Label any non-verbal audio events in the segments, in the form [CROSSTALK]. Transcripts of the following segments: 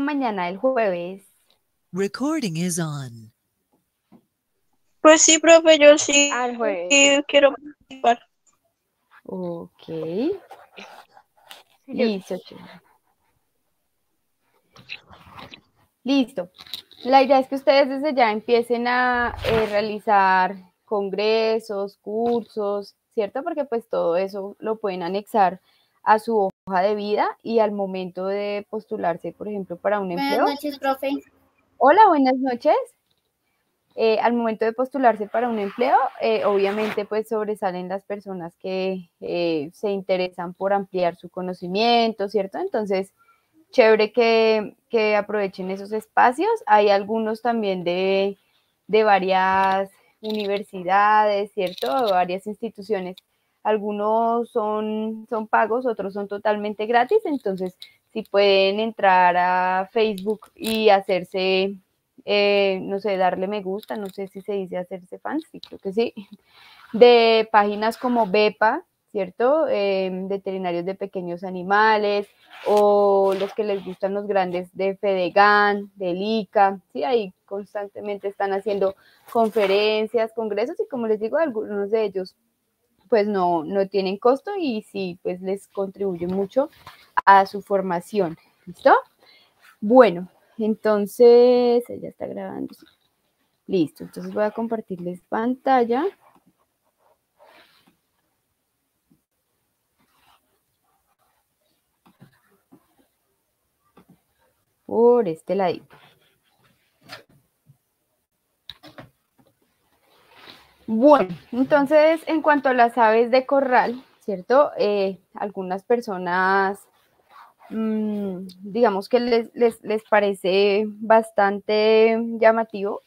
mañana, el jueves. Recording is on. Pues sí, profe, yo sí. Al ah, jueves. quiero participar. Ok. Listo, Listo. La idea es que ustedes desde ya empiecen a eh, realizar congresos, cursos, ¿cierto? Porque pues todo eso lo pueden anexar a su hoja de vida y al momento de postularse, por ejemplo, para un empleo. Buenas noches, profe. Hola, buenas noches. Eh, al momento de postularse para un empleo, eh, obviamente pues sobresalen las personas que eh, se interesan por ampliar su conocimiento, ¿cierto? Entonces, chévere que, aprovechen esos espacios. Hay algunos también de, varias universidades, ¿cierto? varias instituciones algunos son, son pagos, otros son totalmente gratis, entonces si pueden entrar a Facebook y hacerse, eh, no sé, darle me gusta, no sé si se dice hacerse fans, sí, creo que sí, de páginas como Bepa, ¿cierto? Em, veterinarios de pequeños animales o los que les gustan los grandes de Fedegan, de Lica, sí, ahí constantemente están haciendo conferencias, congresos y como les digo, algunos de ellos pues no, tienen costo y sí, pues les contribuye mucho a su formación. ¿Listo? Bueno, entonces, ya está grabando. Listo, entonces voy a compartirles pantalla. Por este ladito. Bueno, entonces en cuanto a las aves de corral, ¿cierto? Eh, algunas personas, mm, digamos que les, parece bastante llamativo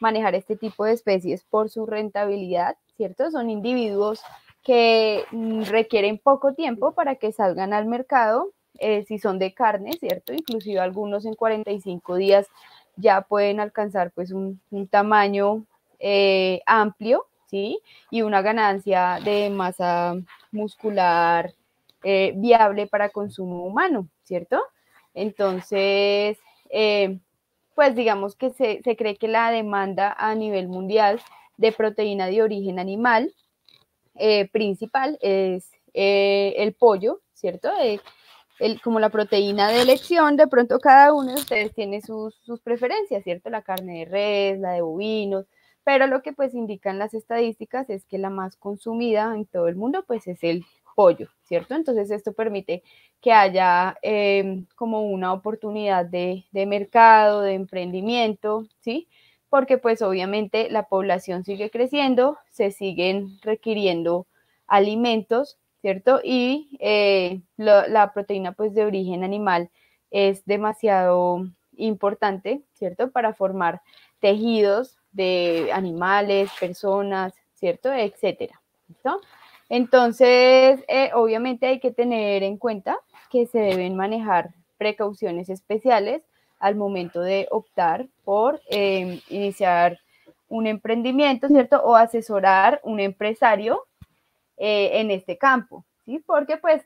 manejar este tipo de especies por su rentabilidad, ¿cierto? Son individuos que mm, requieren poco tiempo para que salgan al mercado, eh, si son de carne, ¿cierto? Inclusive algunos en 45 días ya pueden alcanzar pues un, un tamaño eh, amplio, ¿sí? Y una ganancia de masa muscular eh, viable para consumo humano, ¿cierto? Entonces, eh, pues digamos que se, cree que la demanda a nivel mundial de proteína de origen animal principal es el pollo, ¿cierto? como la proteína de elección, de pronto cada uno de ustedes tiene sus, sus, preferencias, ¿cierto? La carne de res, la de bovinos, pero lo que pues indican las estadísticas es que la más consumida en todo el mundo pues es el pollo, ¿cierto? Entonces esto permite que haya em, como una oportunidad de, mercado, de emprendimiento, ¿sí? Porque pues obviamente la población sigue creciendo, se siguen requiriendo alimentos, ¿cierto? Y eh, la proteína pues de origen animal es demasiado importante, ¿cierto? Para formar tejidos, de animales, personas, ¿cierto? Etcétera. Entonces, eh, obviamente hay que tener en cuenta que se deben manejar precauciones especiales al momento de optar por em, iniciar un emprendimiento, ¿cierto? O asesorar un empresario eh, en este campo, ¿sí? Porque pues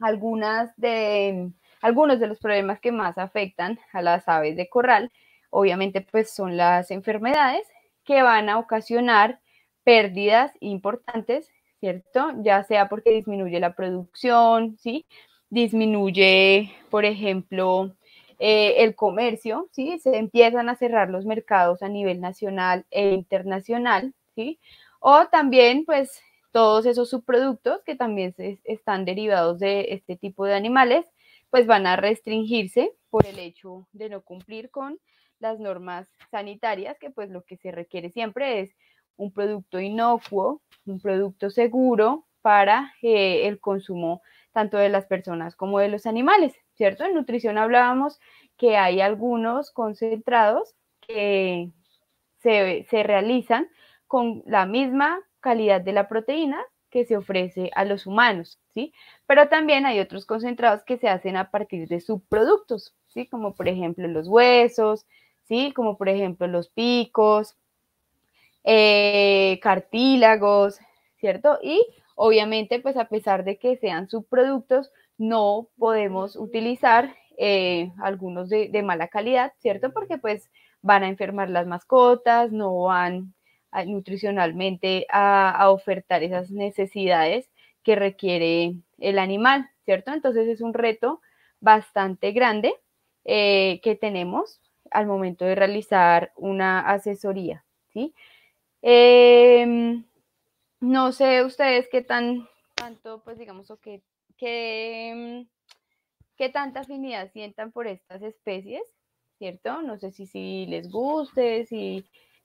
algunas de, algunos de los problemas que más afectan a las aves de corral obviamente pues son las enfermedades que van a ocasionar pérdidas importantes, ¿cierto? Ya sea porque disminuye la producción, ¿sí? Disminuye, por ejemplo, eh, el comercio, ¿sí? Se empiezan a cerrar los mercados a nivel nacional e internacional, ¿sí? O también, pues, todos esos subproductos que también se, están derivados de este tipo de animales, pues van a restringirse por el hecho de no cumplir con las normas sanitarias, que pues lo que se requiere siempre es un producto inocuo, un producto seguro para eh, el consumo tanto de las personas como de los animales, ¿cierto? En nutrición hablábamos que hay algunos concentrados que se, se realizan con la misma calidad de la proteína que se ofrece a los humanos, ¿sí? Pero también hay otros concentrados que se hacen a partir de subproductos, ¿sí? Como por ejemplo los huesos, ¿sí? Como por ejemplo los picos, eh, cartílagos, ¿cierto? Y obviamente, pues a pesar de que sean subproductos, no podemos utilizar eh, algunos de, mala calidad, ¿cierto? Porque pues van a enfermar las mascotas, no van nutricionalmente a, ofertar esas necesidades que requiere el animal, ¿cierto? Entonces es un reto bastante grande eh, que tenemos al momento de realizar una asesoría, ¿sí? Em, no sé ustedes qué tan, tanto, pues digamos, o qué, qué, qué tanta afinidad sientan por estas especies, ¿cierto? No sé si, si les guste,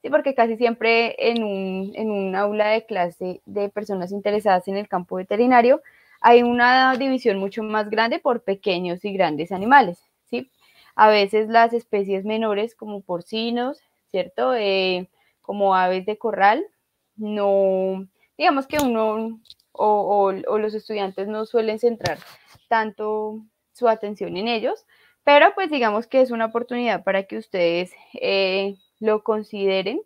y porque casi siempre en un, en un aula de clase de personas interesadas en el campo veterinario hay una división mucho más grande por pequeños y grandes animales, a veces las especies menores como porcinos, ¿cierto? Eh, como aves de corral, no, digamos que uno o, los estudiantes no suelen centrar tanto su atención en ellos, pero pues digamos que es una oportunidad para que ustedes eh, lo consideren,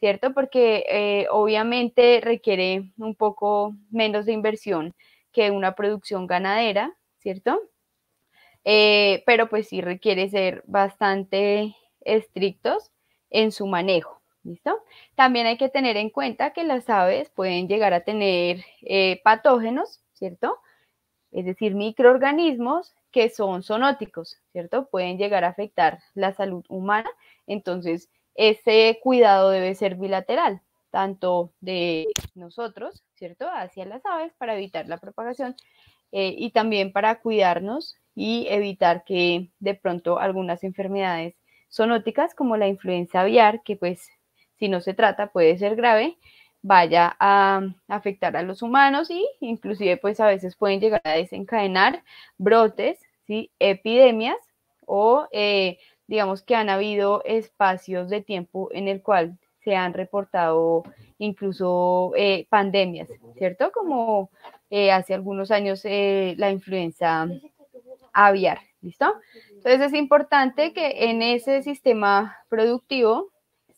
¿cierto? Porque eh, obviamente requiere un poco menos de inversión que una producción ganadera, ¿cierto? Eh, pero pues sí requiere ser bastante estrictos en su manejo. ¿Listo? También hay que tener en cuenta que las aves pueden llegar a tener eh, patógenos, ¿cierto? Es decir, microorganismos que son zoonóticos, ¿cierto? Pueden llegar a afectar la salud humana. Entonces, ese cuidado debe ser bilateral, tanto de nosotros, ¿cierto? Hacia las aves para evitar la propagación eh, y también para cuidarnos y evitar que de pronto algunas enfermedades sonóticas, como la influenza aviar, que pues si no se trata puede ser grave, vaya a mm, afectar a los humanos y inclusive pues a veces pueden llegar a desencadenar brotes, ¿sí? epidemias o eh, digamos que han habido espacios de tiempo en el cual se han reportado incluso eh, pandemias, ¿cierto? Como eh, hace algunos años la influenza aviar, ¿listo? Entonces es importante que en ese sistema productivo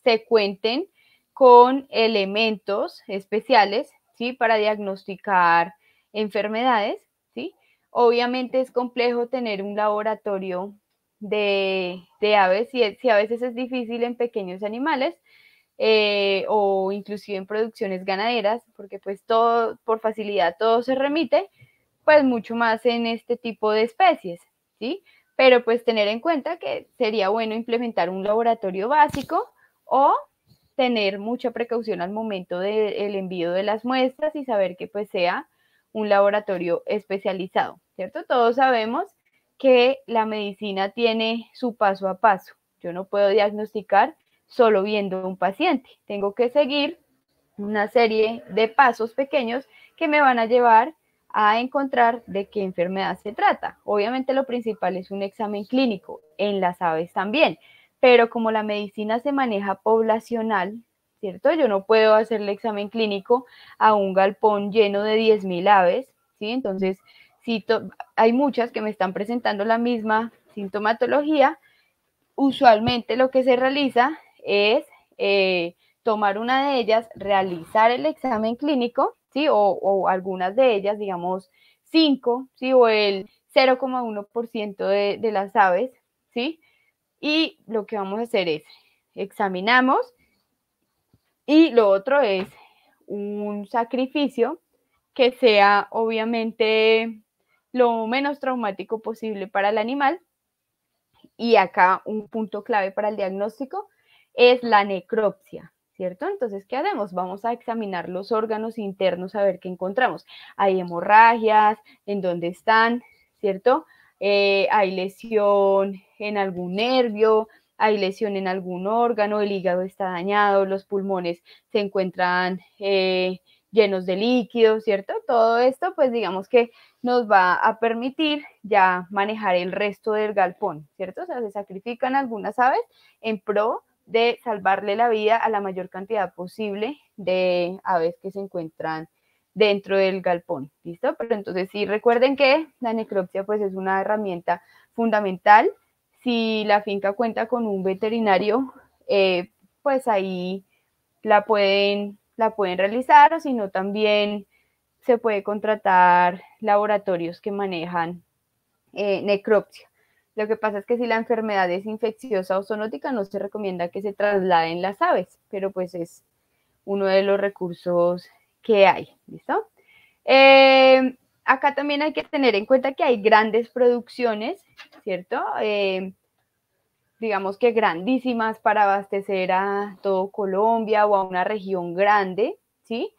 se cuenten con elementos especiales, ¿sí? Para diagnosticar enfermedades, ¿sí? Obviamente es complejo tener un laboratorio de, aves, y si a veces es difícil en pequeños animales, eh, o inclusive en producciones ganaderas, porque pues todo, por facilidad todo se remite, pues mucho más en este tipo de especies, ¿sí? Pero pues tener en cuenta que sería bueno implementar un laboratorio básico o tener mucha precaución al momento del envío de las muestras y saber que pues sea un laboratorio especializado, ¿cierto? Todos sabemos que la medicina tiene su paso a paso. Yo no puedo diagnosticar solo viendo un paciente. Tengo que seguir una serie de pasos pequeños que me van a llevar a encontrar de qué enfermedad se trata. Obviamente lo principal es un examen clínico, en las aves también, pero como la medicina se maneja poblacional, ¿cierto? Yo no puedo hacer el examen clínico a un galpón lleno de 10.000 aves, ¿sí? Entonces, si hay muchas que me están presentando la misma sintomatología, usualmente lo que se realiza es eh, tomar una de ellas, realizar el examen clínico o, algunas de ellas, digamos 5, ¿sí? O el 0,1% de, de las aves, ¿sí? Y lo que vamos a hacer es, examinamos y lo otro es un sacrificio que sea obviamente lo menos traumático posible para el animal. Y acá un punto clave para el diagnóstico es la necropsia. ¿cierto? Entonces, ¿qué hacemos? Vamos a examinar los órganos internos a ver qué encontramos. Hay hemorragias, en dónde están, ¿cierto? Eh, hay lesión en algún nervio, hay lesión en algún órgano, el hígado está dañado, los pulmones se encuentran eh, llenos de líquido, ¿cierto? Todo esto, pues digamos que nos va a permitir ya manejar el resto del galpón, ¿cierto? O sea, se sacrifican algunas aves en pro de salvarle la vida a la mayor cantidad posible de aves que se encuentran dentro del galpón, ¿listo? Pero entonces sí recuerden que la necropsia pues es una herramienta fundamental. Si la finca cuenta con un veterinario, eh, pues ahí la pueden, la pueden realizar o si no también se puede contratar laboratorios que manejan eh, necropsia, lo que pasa es que si la enfermedad es infecciosa o zoonótica, no se recomienda que se trasladen las aves, pero pues es uno de los recursos que hay, ¿listo? Em, acá también hay que tener en cuenta que hay grandes producciones, ¿cierto? Em, digamos que grandísimas para abastecer a todo Colombia o a una región grande, ¿sí?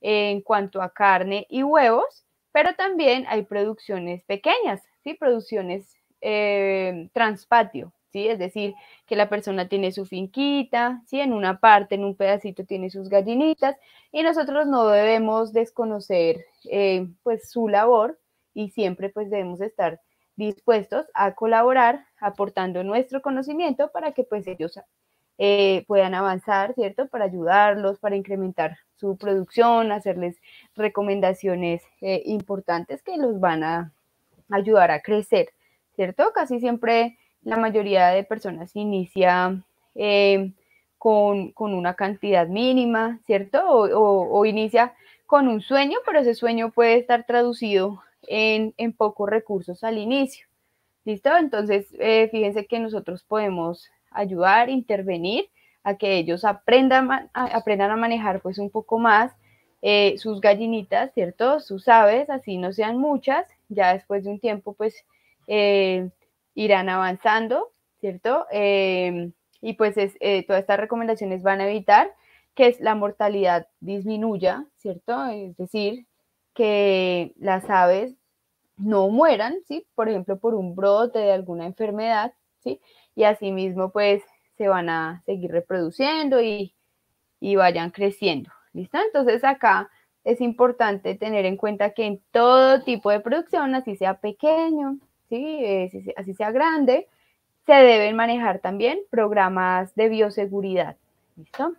En cuanto a carne y huevos, pero también hay producciones pequeñas, ¿sí? Producciones eh, transpatio, ¿sí? Es decir, que la persona tiene su finquita, ¿sí? En una parte, en un pedacito tiene sus gallinitas y nosotros no debemos desconocer eh, pues su labor y siempre pues debemos estar dispuestos a colaborar aportando nuestro conocimiento para que pues ellos eh, puedan avanzar, ¿cierto? Para ayudarlos, para incrementar su producción, hacerles recomendaciones importantes que los van a ayudar a crecer. ¿cierto? Casi siempre la mayoría de personas inicia eh, con, una cantidad mínima, ¿cierto? O, inicia con un sueño, pero ese sueño puede estar traducido en, pocos recursos al inicio. ¿Listo? Entonces, eh, fíjense que nosotros podemos ayudar, intervenir a que ellos aprendan a, a manejar pues un poco más eh, sus gallinitas, ¿cierto? Sus aves, así no sean muchas, ya después de un tiempo pues eh, irán avanzando, ¿cierto? Eh, y pues eh, todas estas recomendaciones van a evitar que la mortalidad disminuya, ¿cierto? Es decir, que las aves no mueran, ¿sí? Por ejemplo, por un brote de alguna enfermedad, ¿sí? Y asimismo, pues, se van a seguir reproduciendo y, y vayan creciendo, ¿listo? Entonces acá es importante tener en cuenta que en todo tipo de producción, así sea pequeño, ¿sí? Eh, así sea grande, se deben manejar también programas de bioseguridad. ¿Listo?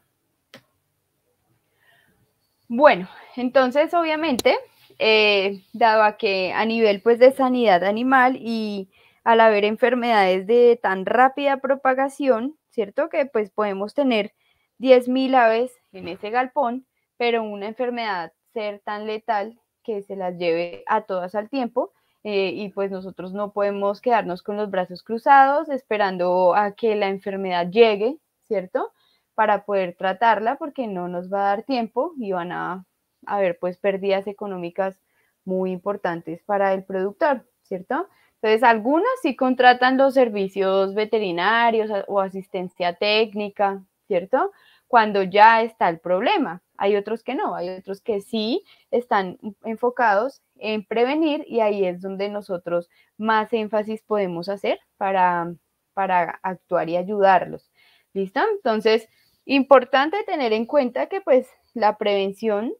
Bueno, entonces obviamente, eh, dado a que a nivel pues, de sanidad animal y al haber enfermedades de tan rápida propagación, ¿cierto? Que pues podemos tener 10.000 aves en ese galpón, pero una enfermedad ser tan letal que se las lleve a todas al tiempo, eh, y pues nosotros no podemos quedarnos con los brazos cruzados esperando a que la enfermedad llegue, ¿cierto? Para poder tratarla porque no nos va a dar tiempo y van a haber pues pérdidas económicas muy importantes para el productor, ¿cierto? Entonces, algunas sí contratan los servicios veterinarios o asistencia técnica, ¿cierto? cuando ya está el problema. Hay otros que no, hay otros que sí están enfocados en prevenir y ahí es donde nosotros más énfasis podemos hacer para, para actuar y ayudarlos. ¿Listo? Entonces, importante tener en cuenta que pues la prevención,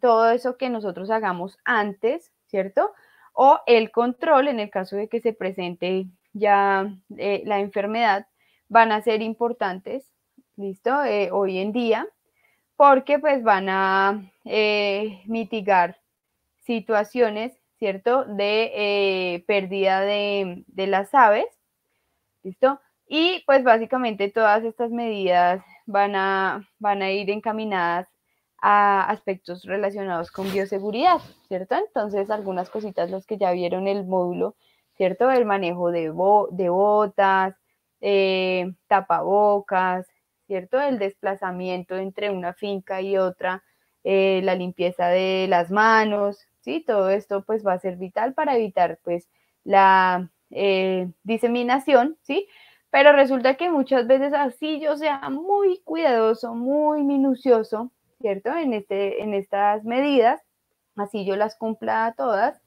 todo eso que nosotros hagamos antes, ¿cierto? O el control en el caso de que se presente ya eh, la enfermedad, van a ser importantes ¿listo? Eh, hoy en día, porque pues van a eh, mitigar situaciones, ¿cierto? De eh, pérdida de, las aves, ¿listo? Y pues básicamente todas estas medidas van a, van a ir encaminadas a aspectos relacionados con bioseguridad, ¿cierto? Entonces, algunas cositas, los que ya vieron el módulo, ¿cierto? El manejo de, de botas, tapabocas, ¿cierto? El desplazamiento entre una finca y otra, eh, la limpieza de las manos, ¿sí? Todo esto pues va a ser vital para evitar pues la eh, diseminación, ¿sí? Pero resulta que muchas veces así yo sea muy cuidadoso, muy minucioso, ¿cierto? En, este, en estas medidas, así yo las cumpla todas,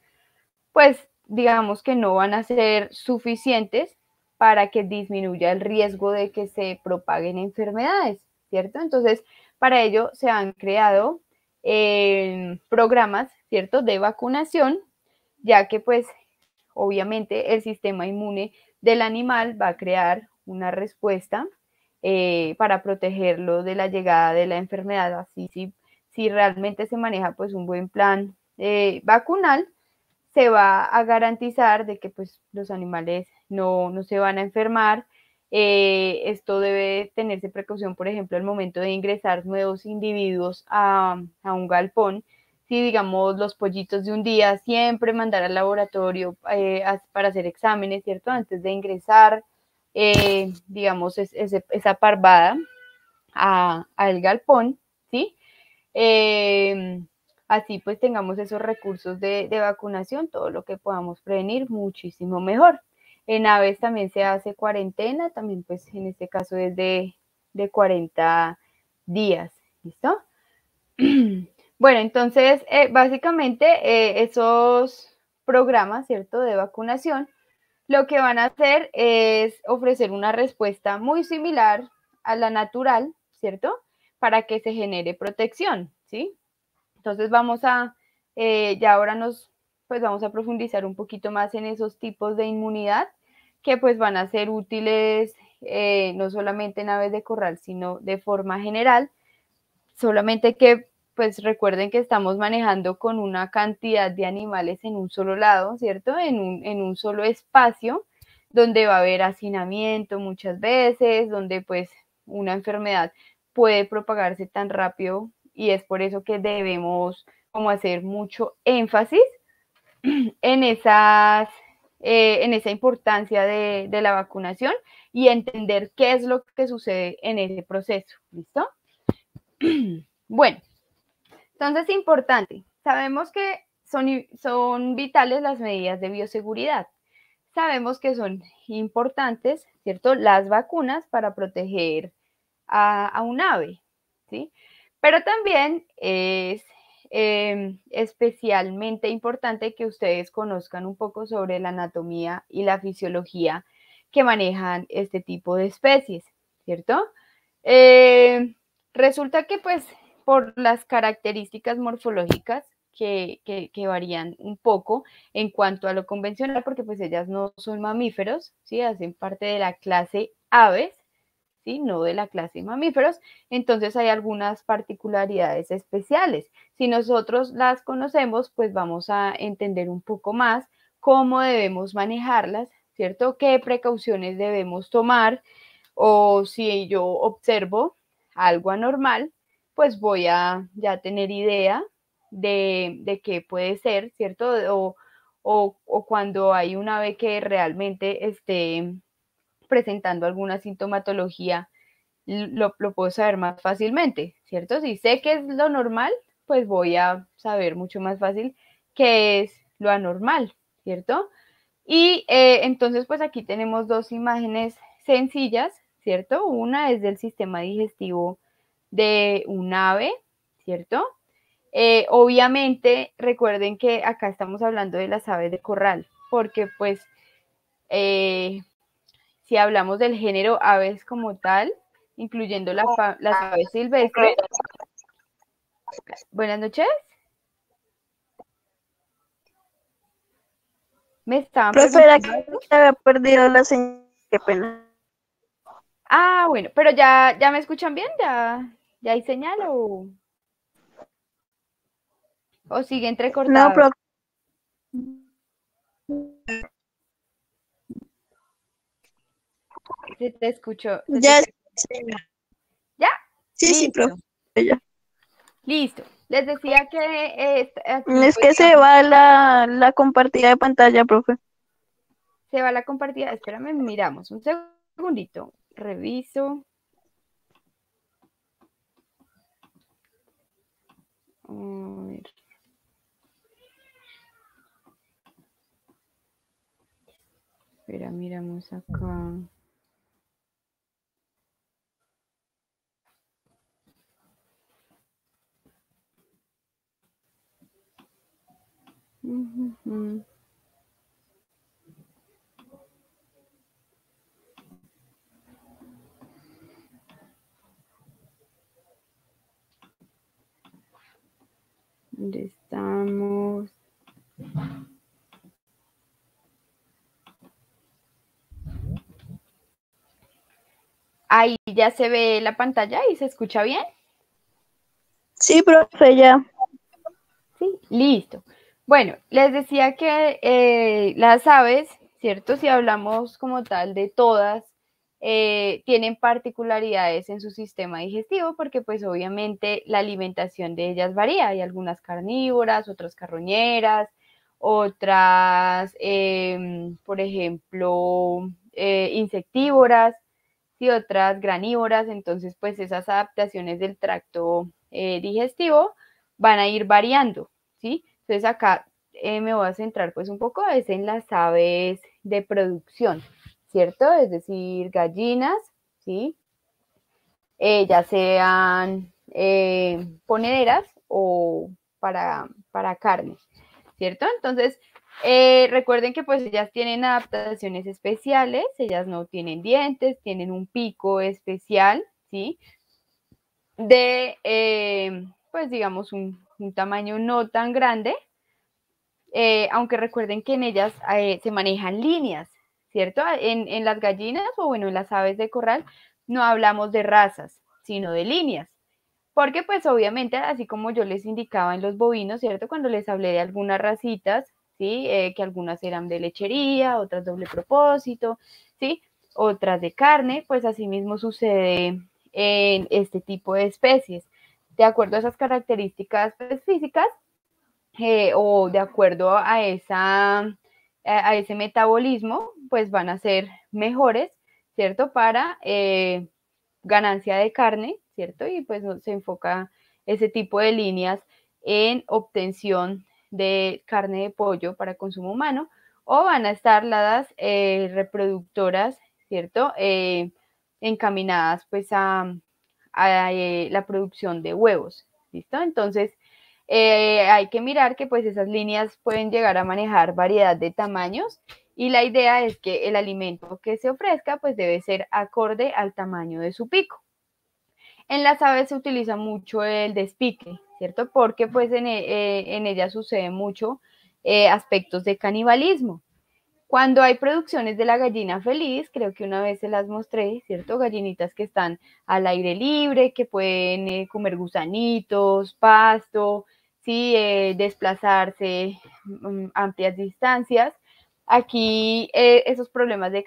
pues digamos que no van a ser suficientes para que disminuya el riesgo de que se propaguen enfermedades, ¿cierto? Entonces, para ello se han creado eh, programas, ¿cierto?, de vacunación, ya que pues obviamente el sistema inmune del animal va a crear una respuesta eh, para protegerlo de la llegada de la enfermedad. Así si, si realmente se maneja pues un buen plan eh, vacunal, se va a garantizar de que pues, los animales no, se van a enfermar. Eh, esto debe tenerse precaución, por ejemplo, al momento de ingresar nuevos individuos a, un galpón. Si, digamos, los pollitos de un día, siempre mandar al laboratorio eh, para hacer exámenes, ¿cierto? Antes de ingresar, eh, digamos, esa parvada al galpón, ¿sí? así pues tengamos esos recursos de, vacunación, todo lo que podamos prevenir muchísimo mejor. En aves también se hace cuarentena, también pues en este caso es de, 40 días, ¿listo? [CLEARS THROAT] Bueno, entonces eh, básicamente eh, esos programas, ¿cierto?, de vacunación, lo que van a hacer es ofrecer una respuesta muy similar a la natural, ¿cierto?, para que se genere protección, ¿sí? Entonces vamos a, eh, ya ahora nos, pues vamos a profundizar un poquito más en esos tipos de inmunidad que pues van a ser útiles eh, no solamente en aves de corral, sino de forma general. Solamente que pues recuerden que estamos manejando con una cantidad de animales en un solo lado, ¿cierto? En un, en un solo espacio donde va a haber hacinamiento muchas veces, donde pues una enfermedad puede propagarse tan rápido y es por eso que debemos como hacer mucho énfasis [CLEARS THROAT] en, esas, eh, en esa importancia de, la vacunación y entender qué es lo que sucede en ese proceso. ¿Listo? [CLEARS THROAT] Bueno, entonces importante. Sabemos que son, son vitales las medidas de bioseguridad. Sabemos que son importantes, ¿cierto? Las vacunas para proteger a, a un ave, ¿sí? Pero también es em, especialmente importante que ustedes conozcan un poco sobre la anatomía y la fisiología que manejan este tipo de especies, ¿cierto? Em, resulta que pues por las características morfológicas que, varían un poco en cuanto a lo convencional, porque pues ellas no son mamíferos, ¿sí? Hacen parte de la clase aves, no de la clase mamíferos. Entonces hay algunas particularidades especiales. Si nosotros las conocemos, pues vamos a entender un poco más cómo debemos manejarlas, ¿cierto? ¿Qué precauciones debemos tomar? O si yo observo algo anormal, pues voy a ya tener idea de, de qué puede ser, ¿cierto? O, o, o, cuando hay una ave que realmente esté presentando alguna sintomatología, lo, puedo saber más fácilmente, ¿cierto? Si sé que es lo normal, pues voy a saber mucho más fácil qué es lo anormal, ¿cierto? Y eh, entonces, pues aquí tenemos dos imágenes sencillas, ¿cierto? Una es del sistema digestivo de un ave, ¿cierto? Eh, obviamente, recuerden que acá estamos hablando de las aves de corral, porque pues eh, si hablamos del género aves como tal, incluyendo las ah, aves silvestres. Buenas noches. Me estaban perdiendo que se había perdido la señal. Qué pena. Ah, bueno, pero ya, ya me escuchan bien, ya, ya hay señal o, o sigue entrecortado. No, te escucho. Ya, ¿Ya? Sí, sí, profe. Listo. Les decía que... Este, ah, es que pues, se va la, la compartida de pantalla, profe. Se va la compartida. Espérame, miramos. Un segundito. Reviso. A Espera, miramos acá. estamos? Ahí ya se ve la pantalla y se escucha bien. Sí, profe, ya. Sí, listo. Bueno, les decía que eh, las aves, ¿cierto? Si hablamos como tal de todas, eh, tienen particularidades en su sistema digestivo porque pues obviamente la alimentación de ellas varía. Hay algunas carnívoras, otras carroñeras, otras, em, por ejemplo, eh, insectívoras y otras granívoras. Entonces pues esas adaptaciones del tracto digestivo van a ir variando, ¿sí? Entonces acá eh, me voy a centrar pues un poco es en las aves de producción, ¿cierto? Es decir, gallinas, ¿sí? ellas eh, ya sean eh, ponederas o para, para carne, ¿cierto? Entonces, recuerden que pues ellas tienen adaptaciones especiales, ellas no tienen dientes, tienen un pico especial, ¿sí? De, pues digamos, un, un tamaño no tan grande, eh, aunque recuerden que en ellas eh, se manejan líneas, ¿cierto? En, las gallinas o bueno, en las aves de corral no hablamos de razas, sino de líneas. Porque pues obviamente, así como yo les indicaba en los bovinos, ¿cierto? Cuando les hablé de algunas racitas, ¿sí? Eh, que algunas eran de lechería, otras doble propósito, ¿sí? Otras de carne, pues así mismo sucede en este tipo de especies de acuerdo a esas características pues, físicas eh, o de acuerdo a, esa, a ese metabolismo, pues van a ser mejores, ¿cierto? Para eh, ganancia de carne, ¿cierto? Y pues se enfoca ese tipo de líneas en obtención de carne de pollo para consumo humano o van a estar las eh, reproductoras, ¿cierto? encaminadas pues a, eh, la producción de huevos, ¿listo? Entonces, eh, hay que mirar que pues esas líneas pueden llegar a manejar variedad de tamaños y la idea es que el alimento que se ofrezca pues debe ser acorde al tamaño de su pico. En las aves se utiliza mucho el despique, ¿cierto? Porque pues en, eh, ellas sucede mucho aspectos de canibalismo. Cuando hay producciones de la gallina feliz, creo que una vez se las mostré, ¿cierto? Gallinitas que están al aire libre, que pueden eh, comer gusanitos, pasto, sí, eh, desplazarse mm, amplias distancias. Aquí eh, esos problemas de,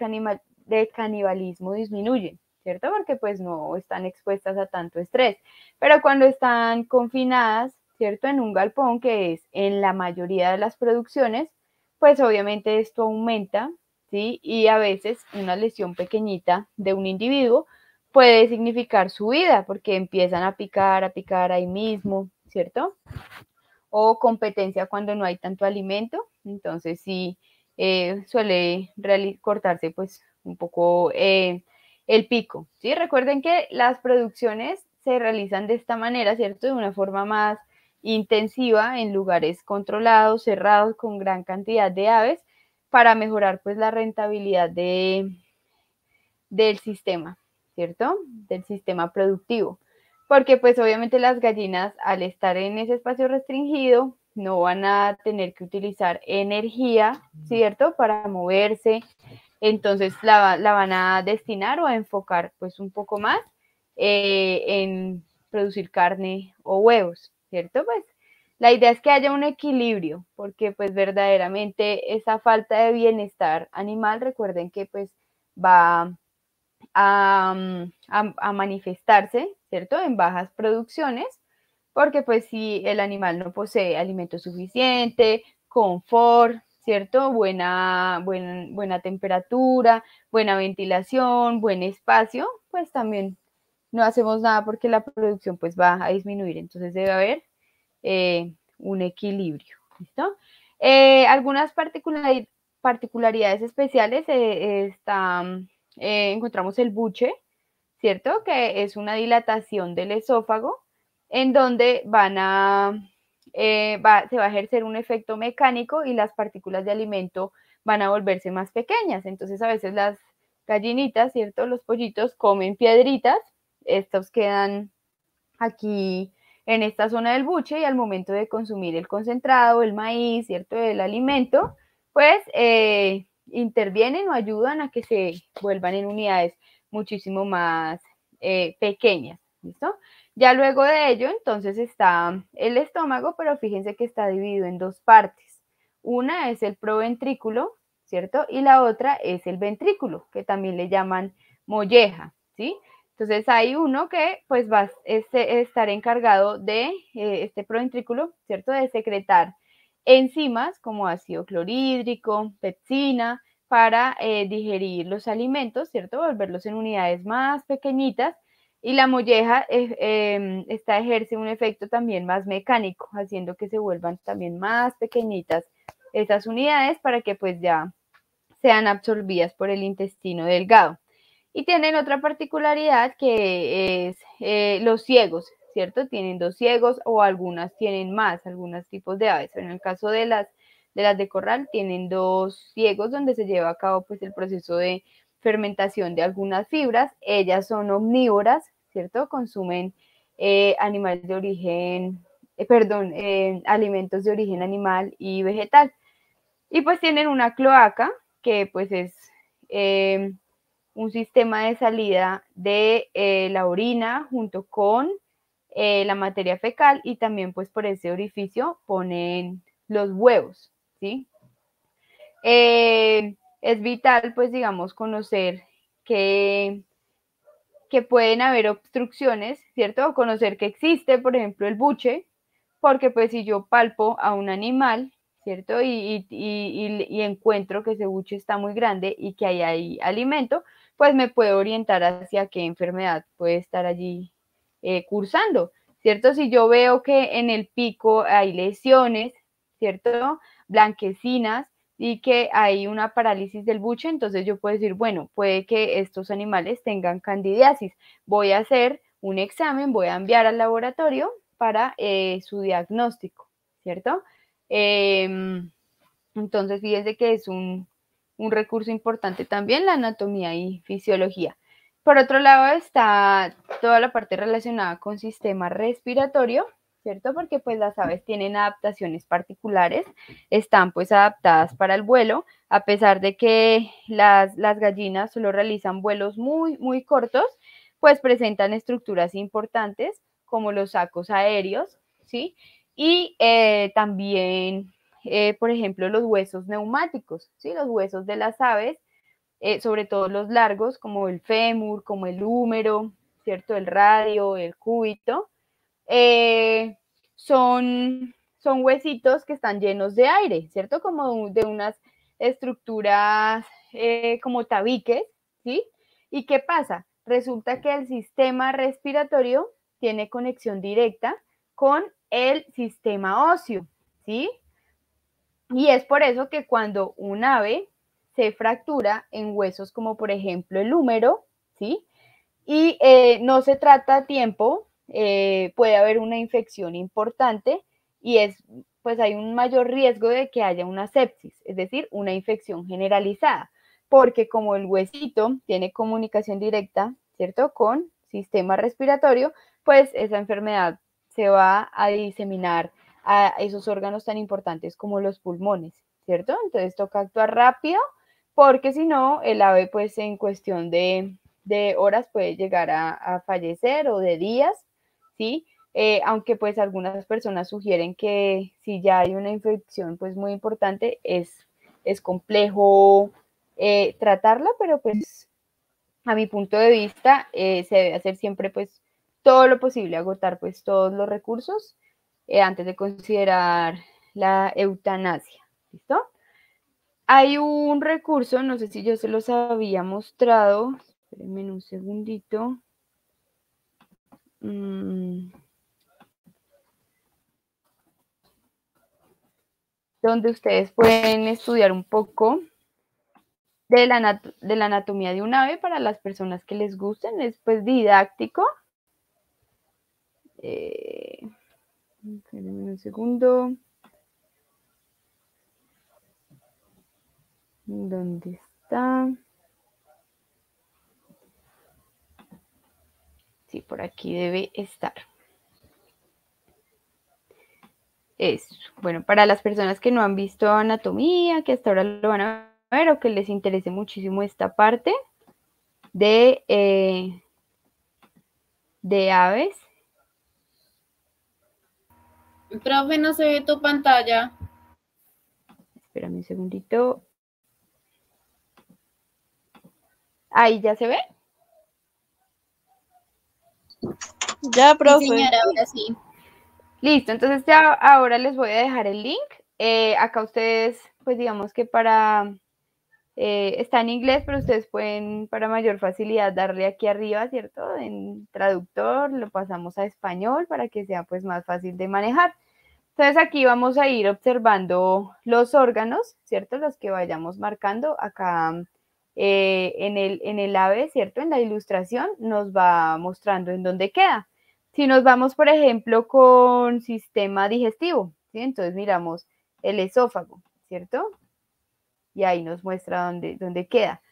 de canibalismo disminuyen, ¿cierto? Porque pues no están expuestas a tanto estrés. Pero cuando están confinadas, ¿cierto? En un galpón, que es en la mayoría de las producciones, pues obviamente esto aumenta, ¿sí? Y a veces una lesión pequeñita de un individuo puede significar su vida, porque empiezan a picar, a picar ahí mismo, ¿cierto? O competencia cuando no hay tanto alimento, entonces sí eh, suele cortarse pues un poco eh, el pico, ¿sí? Recuerden que las producciones se realizan de esta manera, ¿cierto? De una forma más intensiva en lugares controlados, cerrados, con gran cantidad de aves, para mejorar pues la rentabilidad de, del sistema, ¿cierto? Del sistema productivo. Porque pues obviamente las gallinas al estar en ese espacio restringido no van a tener que utilizar energía, ¿cierto? Para moverse. Entonces la, la van a destinar o a enfocar pues un poco más eh, en producir carne o huevos. ¿cierto? Pues la idea es que haya un equilibrio, porque pues verdaderamente esa falta de bienestar animal, recuerden que pues va a, mm, manifestarse, ¿cierto? En bajas producciones, porque pues si el animal no posee alimento suficiente, confort, ¿cierto? Buena, buena buena temperatura, buena ventilación, buen espacio, pues también no hacemos nada porque la producción pues va a disminuir, entonces debe haber eh, un equilibrio, ¿listo? Eh, algunas particularidades especiales eh, encontramos el buche, ¿cierto? Que es una dilatación del esófago en donde van a, se va a ejercer un efecto mecánico y las partículas de alimento van a volverse más pequeñas, entonces a veces las gallinitas, ¿cierto? Los pollitos comen piedritas estos quedan aquí en esta zona del buche y al momento de consumir el concentrado, el maíz, ¿cierto? El alimento, pues eh, intervienen o ayudan a que se vuelvan en unidades muchísimo más eh, pequeñas, ¿listo? Ya luego de ello, entonces está el estómago, pero fíjense que está dividido en dos partes. Una es el proventrículo, ¿cierto? Y la otra es el ventrículo, que también le llaman molleja, ¿sí? Entonces hay uno que pues va a eh, estar encargado de eh, este proventrículo, ¿cierto? De secretar enzimas como ácido clorhídrico, pepsina, para eh, digerir los alimentos, ¿cierto? Volverlos en unidades más pequeñitas. Y la molleja em, ejerce un efecto también más mecánico, haciendo que se vuelvan también más pequeñitas esas unidades para que pues ya sean absorbidas por el intestino delgado. Y tienen otra particularidad que es eh, los ciegos, ¿cierto? Tienen dos ciegos o algunas tienen más, algunos tipos de aves. en el caso de las, de corral, tienen dos ciegos donde se lleva a cabo pues, el proceso de fermentación de algunas fibras. Ellas son omnívoras, ¿cierto? Consumen eh, animales de origen, eh, perdón, alimentos de origen animal y vegetal. Y pues tienen una cloaca que pues es un sistema de salida de eh, la orina junto con eh, la materia fecal y también pues por ese orificio ponen los huevos, ¿sí? Eh, es vital pues digamos conocer que, que pueden haber obstrucciones, ¿cierto? conocer que existe por ejemplo el buche, porque pues si yo palpo a un animal ¿cierto? Y, y, encuentro que ese buche está muy grande y que ahí hay alimento, pues me puede orientar hacia qué enfermedad puede estar allí eh, cursando, ¿cierto? Si yo veo que en el pico hay lesiones, ¿cierto? Blanquecinas y que hay una parálisis del buche, entonces yo puedo decir, bueno, puede que estos animales tengan candidiasis. Voy a hacer un examen, voy a enviar al laboratorio para eh, su diagnóstico, ¿cierto? Em, entonces, fíjense que es un un recurso importante también la anatomía y fisiología. Por otro lado está toda la parte relacionada con sistema respiratorio, ¿cierto? Porque pues las aves tienen adaptaciones particulares, están pues adaptadas para el vuelo, a pesar de que las, gallinas solo realizan vuelos muy, muy cortos, pues presentan estructuras importantes como los sacos aéreos, ¿sí? Y eh, también eh, por ejemplo, los huesos neumáticos, ¿sí? los huesos de las aves, eh, sobre todo los largos, como el fémur, como el húmero, ¿cierto? el radio, el cúbito, eh, son, son huesitos que están llenos de aire, ¿cierto? Como de unas estructuras como tabiques, ¿sí? ¿Y qué pasa? Resulta que el sistema respiratorio tiene conexión directa con el sistema óseo, ¿sí? Y es por eso que cuando un ave se fractura en huesos como por ejemplo el húmero, ¿sí? Y eh, no se trata a tiempo, eh, puede haber una infección importante y es, pues hay un mayor riesgo de que haya una sepsis, es decir, una infección generalizada, porque como el huesito tiene comunicación directa, ¿cierto? Con sistema respiratorio, pues esa enfermedad se va a diseminar a esos órganos tan importantes como los pulmones, ¿cierto? Entonces toca actuar rápido porque si no, el ave pues en cuestión de, horas puede llegar a, fallecer o de días, ¿sí? Eh, aunque pues algunas personas sugieren que si ya hay una infección pues muy importante, es, complejo eh, tratarla, pero pues a mi punto de vista eh, se debe hacer siempre pues todo lo posible, agotar pues todos los recursos eh, antes de considerar la eutanasia. ¿Listo? Hay un recurso, no sé si yo se los había mostrado. Espérenme un segundito. Mm. donde ustedes pueden estudiar un poco de la, de la, anatomía de un ave para las personas que les gusten. Es pues didáctico. Eh, Espérenme un segundo. ¿Dónde está? Sí, por aquí debe estar. Eso. Bueno, para las personas que no han visto anatomía, que hasta ahora lo van a ver o que les interese muchísimo esta parte de, eh, de aves, Profe, no se ve tu pantalla. Espérame un segundito. Ahí ya se ve. Ya, profe. ahora sí. Listo, entonces ya ahora les voy a dejar el link. Eh, acá ustedes, pues digamos que para eh, está en inglés, pero ustedes pueden para mayor facilidad darle aquí arriba, ¿cierto? En traductor lo pasamos a español para que sea pues más fácil de manejar. Entonces aquí vamos a ir observando los órganos, ¿cierto? Los que vayamos marcando acá eh, en, el, ave, ¿cierto? En la ilustración nos va mostrando en dónde queda. Si nos vamos, por ejemplo, con sistema digestivo, ¿sí? Entonces miramos el esófago, ¿cierto? y ahí nos muestra dónde, queda.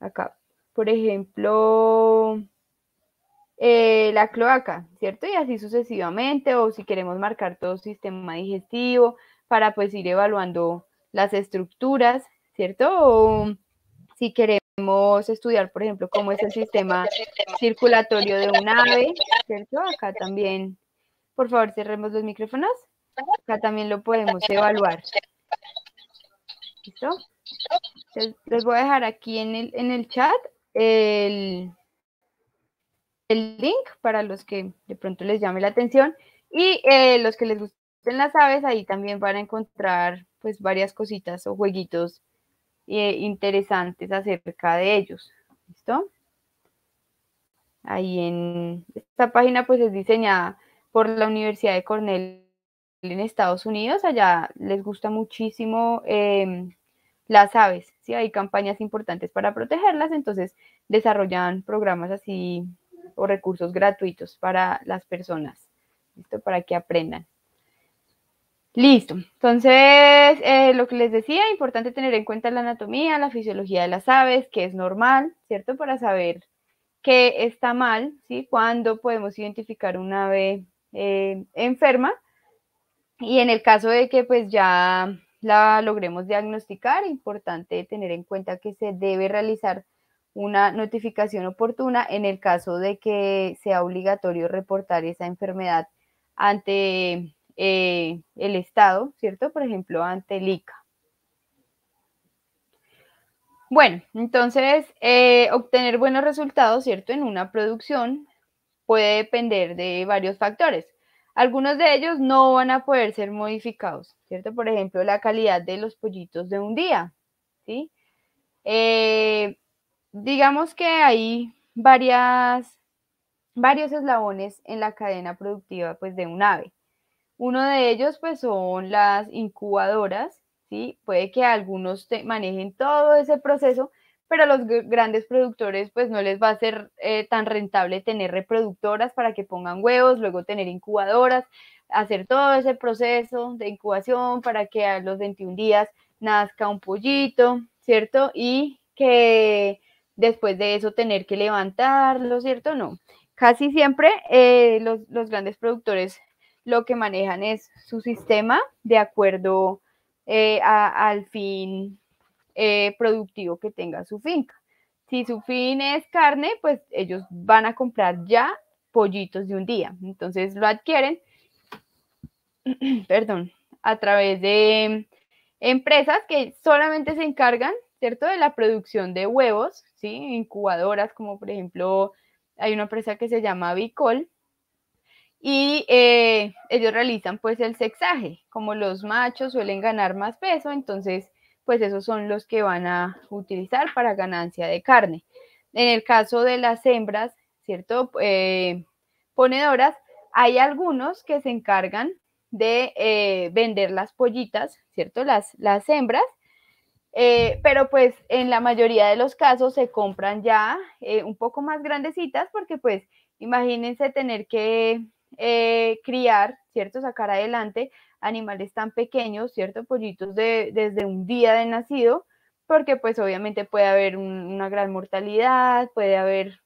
acá, por ejemplo, eh, la cloaca, ¿cierto? Y así sucesivamente, o si queremos marcar todo sistema digestivo para pues ir evaluando las estructuras, ¿cierto? O si queremos estudiar, por ejemplo, cómo es el sistema circulatorio de un ave, ¿cierto? Acá también, por favor, cerremos los micrófonos. Acá también lo podemos evaluar. ¿Listo? les voy a dejar aquí en el, chat el, link para los que de pronto les llame la atención y eh, los que les gusten las aves, ahí también van a encontrar pues varias cositas o jueguitos eh, interesantes acerca de ellos. ¿Listo? Ahí en esta página pues es diseñada por la Universidad de Cornell en Estados Unidos, allá les gusta muchísimo em, las aves, ¿sí? hay campañas importantes para protegerlas, entonces desarrollan programas así o recursos gratuitos para las personas, ¿listo? Para que aprendan. Listo, entonces eh, lo que les decía, importante tener en cuenta la anatomía, la fisiología de las aves, que es normal, ¿cierto? Para saber qué está mal, ¿sí? cuando podemos identificar un ave eh, enferma y en el caso de que pues ya la logremos diagnosticar, importante tener en cuenta que se debe realizar una notificación oportuna en el caso de que sea obligatorio reportar esa enfermedad ante eh, el Estado, ¿cierto? Por ejemplo, ante el ICA. Bueno, entonces, eh, obtener buenos resultados, ¿cierto? En una producción puede depender de varios factores algunos de ellos no van a poder ser modificados, ¿cierto? Por ejemplo, la calidad de los pollitos de un día, ¿sí? Eh, digamos que hay varias, varios eslabones en la cadena productiva pues, de un ave. Uno de ellos pues, son las incubadoras, ¿sí? Puede que algunos manejen todo ese proceso, pero a los grandes productores pues no les va a ser eh, tan rentable tener reproductoras para que pongan huevos, luego tener incubadoras, hacer todo ese proceso de incubación para que a los 21 días nazca un pollito, ¿cierto? Y que después de eso tener que levantarlo, ¿cierto? No. Casi siempre eh, los, grandes productores lo que manejan es su sistema de acuerdo eh, al fin eh, productivo que tenga su finca. Si su fin es carne, pues ellos van a comprar ya pollitos de un día. Entonces lo adquieren, [CLEARS THROAT] perdón, a través de em, empresas que solamente se encargan, ¿cierto?, de la producción de huevos, ¿sí? Incubadoras, como por ejemplo, hay una empresa que se llama Bicol, y eh, ellos realizan pues el sexaje, como los machos suelen ganar más peso, entonces pues esos son los que van a utilizar para ganancia de carne. En el caso de las hembras, ¿cierto? Eh, ponedoras, hay algunos que se encargan de eh, vender las pollitas, ¿cierto? Las, las hembras, eh, pero pues en la mayoría de los casos se compran ya un poco más grandecitas porque pues imagínense tener que criar, ¿cierto? Sacar adelante animales tan pequeños, ¿cierto? Pollitos de, desde un día de nacido, porque pues obviamente puede haber una gran mortalidad, puede haber,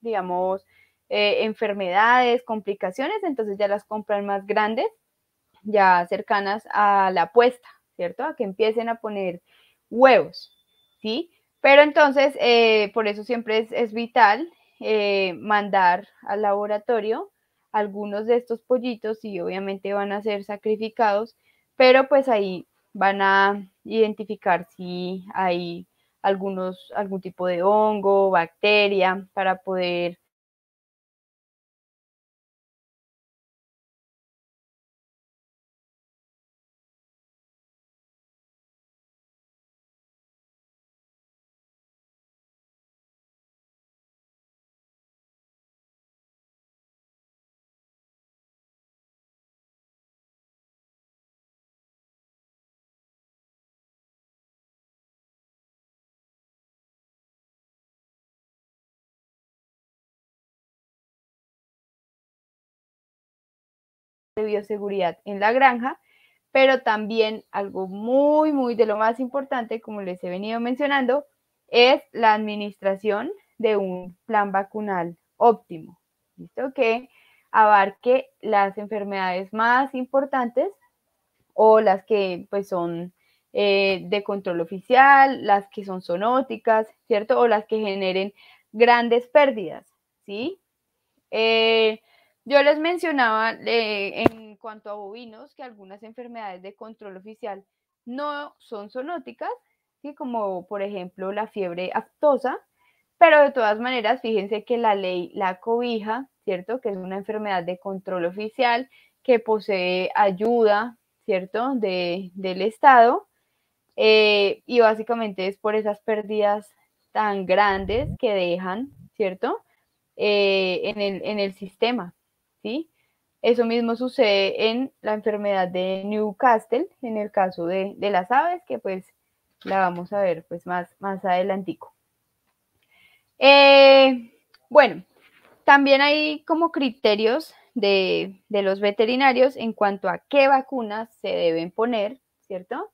digamos, eh, enfermedades, complicaciones, entonces ya las compran más grandes, ya cercanas a la puesta, ¿cierto? A que empiecen a poner huevos, ¿sí? Pero entonces, eh, por eso siempre es, vital eh, mandar al laboratorio algunos de estos pollitos y obviamente van a ser sacrificados, pero pues ahí van a identificar si hay algunos, algún tipo de hongo, bacteria, para poder de bioseguridad en la granja, pero también algo muy, muy de lo más importante, como les he venido mencionando, es la administración de un plan vacunal óptimo, ¿listo? Que abarque las enfermedades más importantes o las que pues son eh, de control oficial, las que son zoonóticas, ¿cierto? O las que generen grandes pérdidas, ¿sí? Eh, yo les mencionaba eh, en cuanto a bovinos que algunas enfermedades de control oficial no son zoonóticas, como por ejemplo la fiebre aftosa, pero de todas maneras fíjense que la ley la cobija, ¿cierto? Que es una enfermedad de control oficial que posee ayuda, ¿cierto? De, del Estado. Eh, y básicamente es por esas pérdidas tan grandes que dejan, ¿cierto? Eh, en, el, en el sistema. ¿sí? Eso mismo sucede en la enfermedad de Newcastle, en el caso de, las aves, que pues la vamos a ver pues más, más adelantico. Eh, bueno, también hay como criterios de, los veterinarios en cuanto a qué vacunas se deben poner, ¿cierto?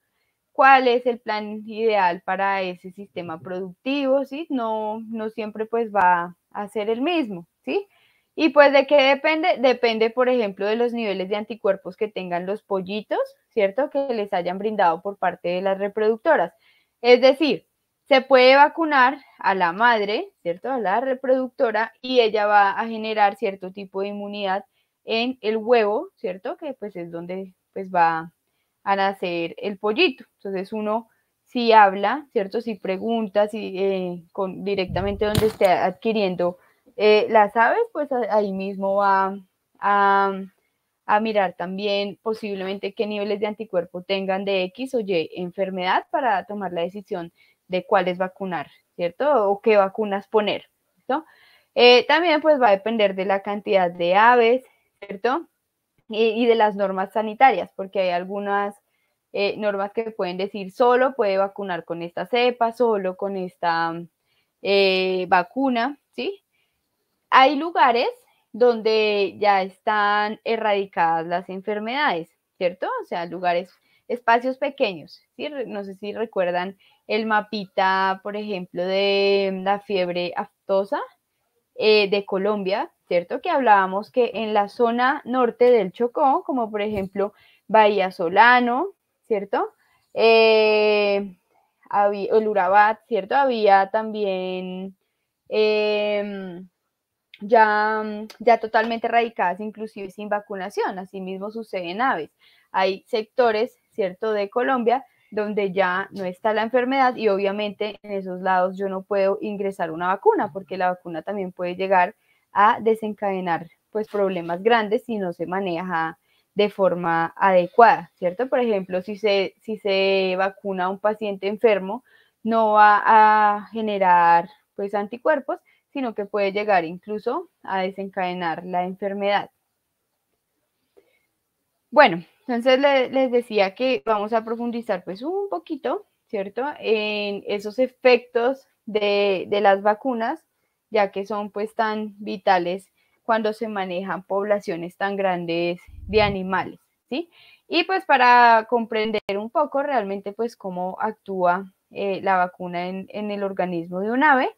¿Cuál es el plan ideal para ese sistema productivo? ¿sí? No, no siempre pues va a ser el mismo, ¿sí? sí ¿Y pues de qué depende? Depende, por ejemplo, de los niveles de anticuerpos que tengan los pollitos, ¿cierto? Que les hayan brindado por parte de las reproductoras. Es decir, se puede vacunar a la madre, ¿cierto? A la reproductora y ella va a generar cierto tipo de inmunidad en el huevo, ¿cierto? Que pues es donde pues va a nacer el pollito. Entonces uno si habla, ¿cierto? Si pregunta, si eh, con, directamente donde esté adquiriendo eh, las aves, pues ahí mismo va a, mirar también posiblemente qué niveles de anticuerpo tengan de X o Y enfermedad para tomar la decisión de cuáles vacunar, ¿cierto? O qué vacunas poner, ¿cierto? Eh, también pues va a depender de la cantidad de aves, ¿cierto? Y, de las normas sanitarias, porque hay algunas eh, normas que pueden decir solo puede vacunar con esta cepa, solo con esta vacuna, ¿sí? hay lugares donde ya están erradicadas las enfermedades, ¿cierto? O sea, lugares, espacios pequeños, No sé si recuerdan el mapita, por ejemplo, de mm, la fiebre aftosa eh, de Colombia, ¿cierto? Que hablábamos que en la zona norte del Chocó, como por ejemplo Bahía Solano, ¿cierto? Eh, había, el Urabat, ¿cierto? Había también... Em, ya, mm, ya totalmente erradicadas, inclusive sin vacunación. Asimismo sucede en aves. Hay sectores, ¿cierto?, de Colombia donde ya no está la enfermedad y obviamente en esos lados yo no puedo ingresar una vacuna porque la vacuna también puede llegar a desencadenar pues problemas grandes si no se maneja de forma adecuada, ¿cierto? Por ejemplo, si se, si se vacuna a un paciente enfermo, no va a generar pues anticuerpos, sino que puede llegar incluso a desencadenar la enfermedad. Bueno, entonces les decía que vamos a profundizar pues un poquito, ¿cierto? En esos efectos de, las vacunas, ya que son pues tan vitales cuando se manejan poblaciones tan grandes de animales, ¿sí? Y pues para comprender un poco realmente pues cómo actúa eh, la vacuna en el organismo de un ave,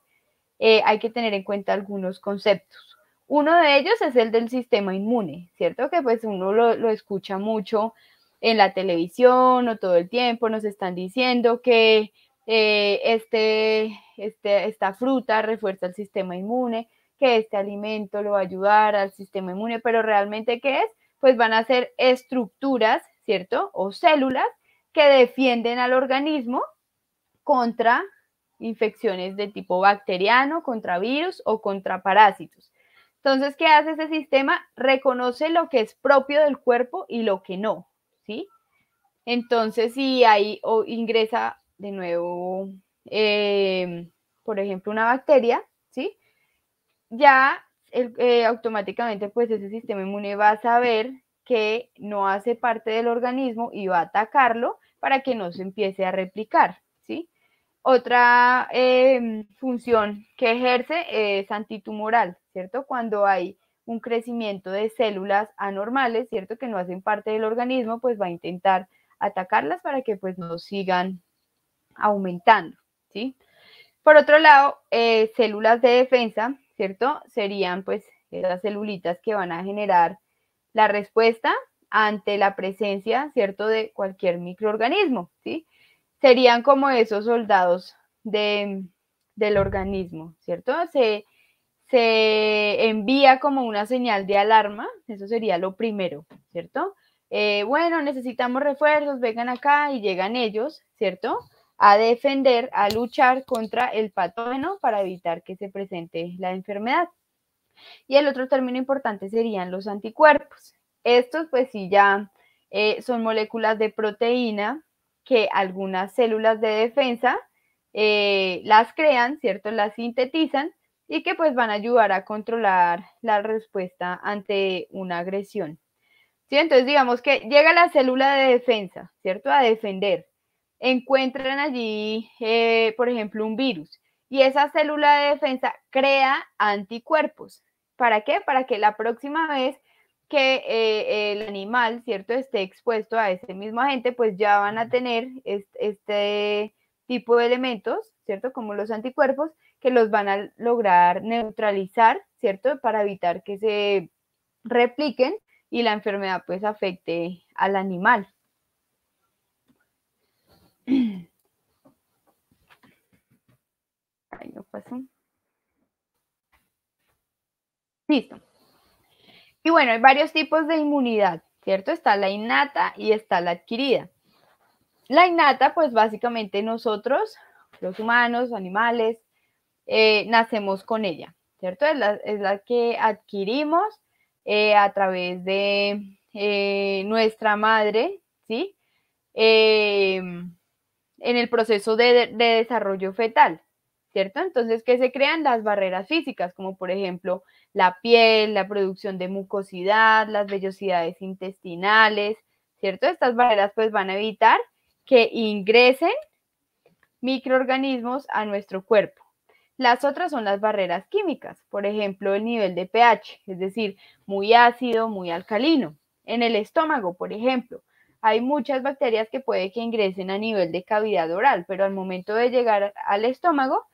eh, hay que tener en cuenta algunos conceptos. Uno de ellos es el del sistema inmune, ¿cierto? Que pues uno lo, escucha mucho en la televisión o todo el tiempo, nos están diciendo que eh, este, este, esta fruta refuerza el sistema inmune, que este alimento lo va a ayudar al sistema inmune, pero realmente ¿qué es? Pues van a ser estructuras, ¿cierto? O células que defienden al organismo contra infecciones de tipo bacteriano, contra virus o contra parásitos. Entonces, ¿qué hace ese sistema? Reconoce lo que es propio del cuerpo y lo que no, ¿sí? Entonces, si ahí o ingresa de nuevo, em, por ejemplo, una bacteria, ¿sí? Ya eh, automáticamente, pues ese sistema inmune va a saber que no hace parte del organismo y va a atacarlo para que no se empiece a replicar, otra em, función que ejerce es antitumoral, ¿cierto? Cuando hay un crecimiento de células anormales, ¿cierto? Que no hacen parte del organismo, pues va a intentar atacarlas para que pues no sigan aumentando, ¿sí? Por otro lado, eh, células de defensa, ¿cierto? Serían pues esas celulitas que van a generar la respuesta ante la presencia, ¿cierto? De cualquier microorganismo, ¿sí? serían como esos soldados del organismo, ¿cierto? Se, envía como una señal de alarma, eso sería lo primero, ¿cierto? Eh, bueno, necesitamos refuerzos, vengan acá y llegan ellos, ¿cierto? A defender, a luchar contra el patógeno para evitar que se presente la enfermedad. Y el otro término importante serían los anticuerpos. Estos, pues sí, ya eh, son moléculas de proteína que algunas células de defensa eh, las crean, ¿cierto? Las sintetizan y que pues van a ayudar a controlar la respuesta ante una agresión. Entonces digamos que llega la célula de defensa, ¿cierto? A defender. Encuentran allí, eh, por ejemplo, un virus y esa célula de defensa crea anticuerpos. ¿Para qué? Para que la próxima vez que eh, el animal, ¿cierto?, esté expuesto a ese mismo agente, pues ya van a tener este, tipo de elementos, ¿cierto?, como los anticuerpos, que los van a lograr neutralizar, ¿cierto?, para evitar que se repliquen y la enfermedad pues afecte al animal. [CLEARS THROAT] no Listo. Y bueno, hay varios tipos de inmunidad, ¿cierto? Está la innata y está la adquirida. La innata, pues básicamente nosotros, los humanos, animales, eh, nacemos con ella, ¿cierto? Es la, que adquirimos eh, a través de eh, nuestra madre, ¿sí? Em, en el proceso de, desarrollo fetal, ¿cierto? Entonces, que se crean las barreras físicas, como por ejemplo la piel, la producción de mucosidad, las vellosidades intestinales, ¿cierto? Estas barreras pues van a evitar que ingresen microorganismos a nuestro cuerpo. Las otras son las barreras químicas, por ejemplo, el nivel de pH, es decir, muy ácido, muy alcalino. En el estómago, por ejemplo, hay muchas bacterias que puede que ingresen a nivel de cavidad oral, pero al momento de llegar al estómago,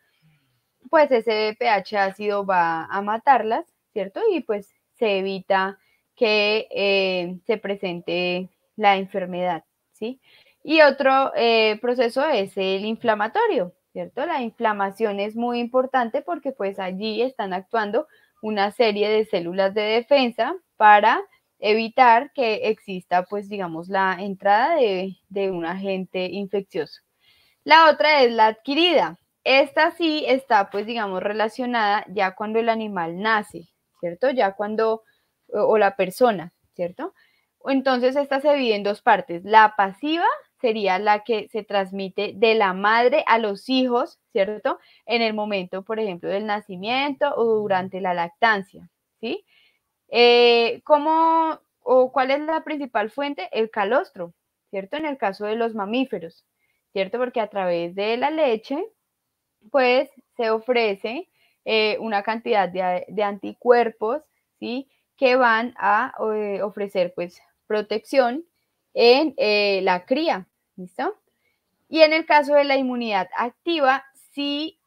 pues ese pH ácido va a matarlas ¿cierto? Y pues se evita que eh, se presente la enfermedad, ¿sí? Y otro eh, proceso es el inflamatorio, ¿cierto? La inflamación es muy importante porque pues allí están actuando una serie de células de defensa para evitar que exista pues digamos la entrada de, de un agente infeccioso. La otra es la adquirida. Esta sí está pues digamos relacionada ya cuando el animal nace, ¿cierto? Ya cuando, o la persona, ¿cierto? Entonces, esta se divide en dos partes. La pasiva sería la que se transmite de la madre a los hijos, ¿cierto? En el momento, por ejemplo, del nacimiento o durante la lactancia, ¿sí? Eh, ¿Cómo o cuál es la principal fuente? El calostro, ¿cierto? En el caso de los mamíferos, ¿cierto? Porque a través de la leche, pues se ofrece eh, una cantidad de, anticuerpos, ¿sí? Que van a eh, ofrecer, pues, protección en eh, la cría, ¿listo? Y en el caso de la inmunidad activa, sí,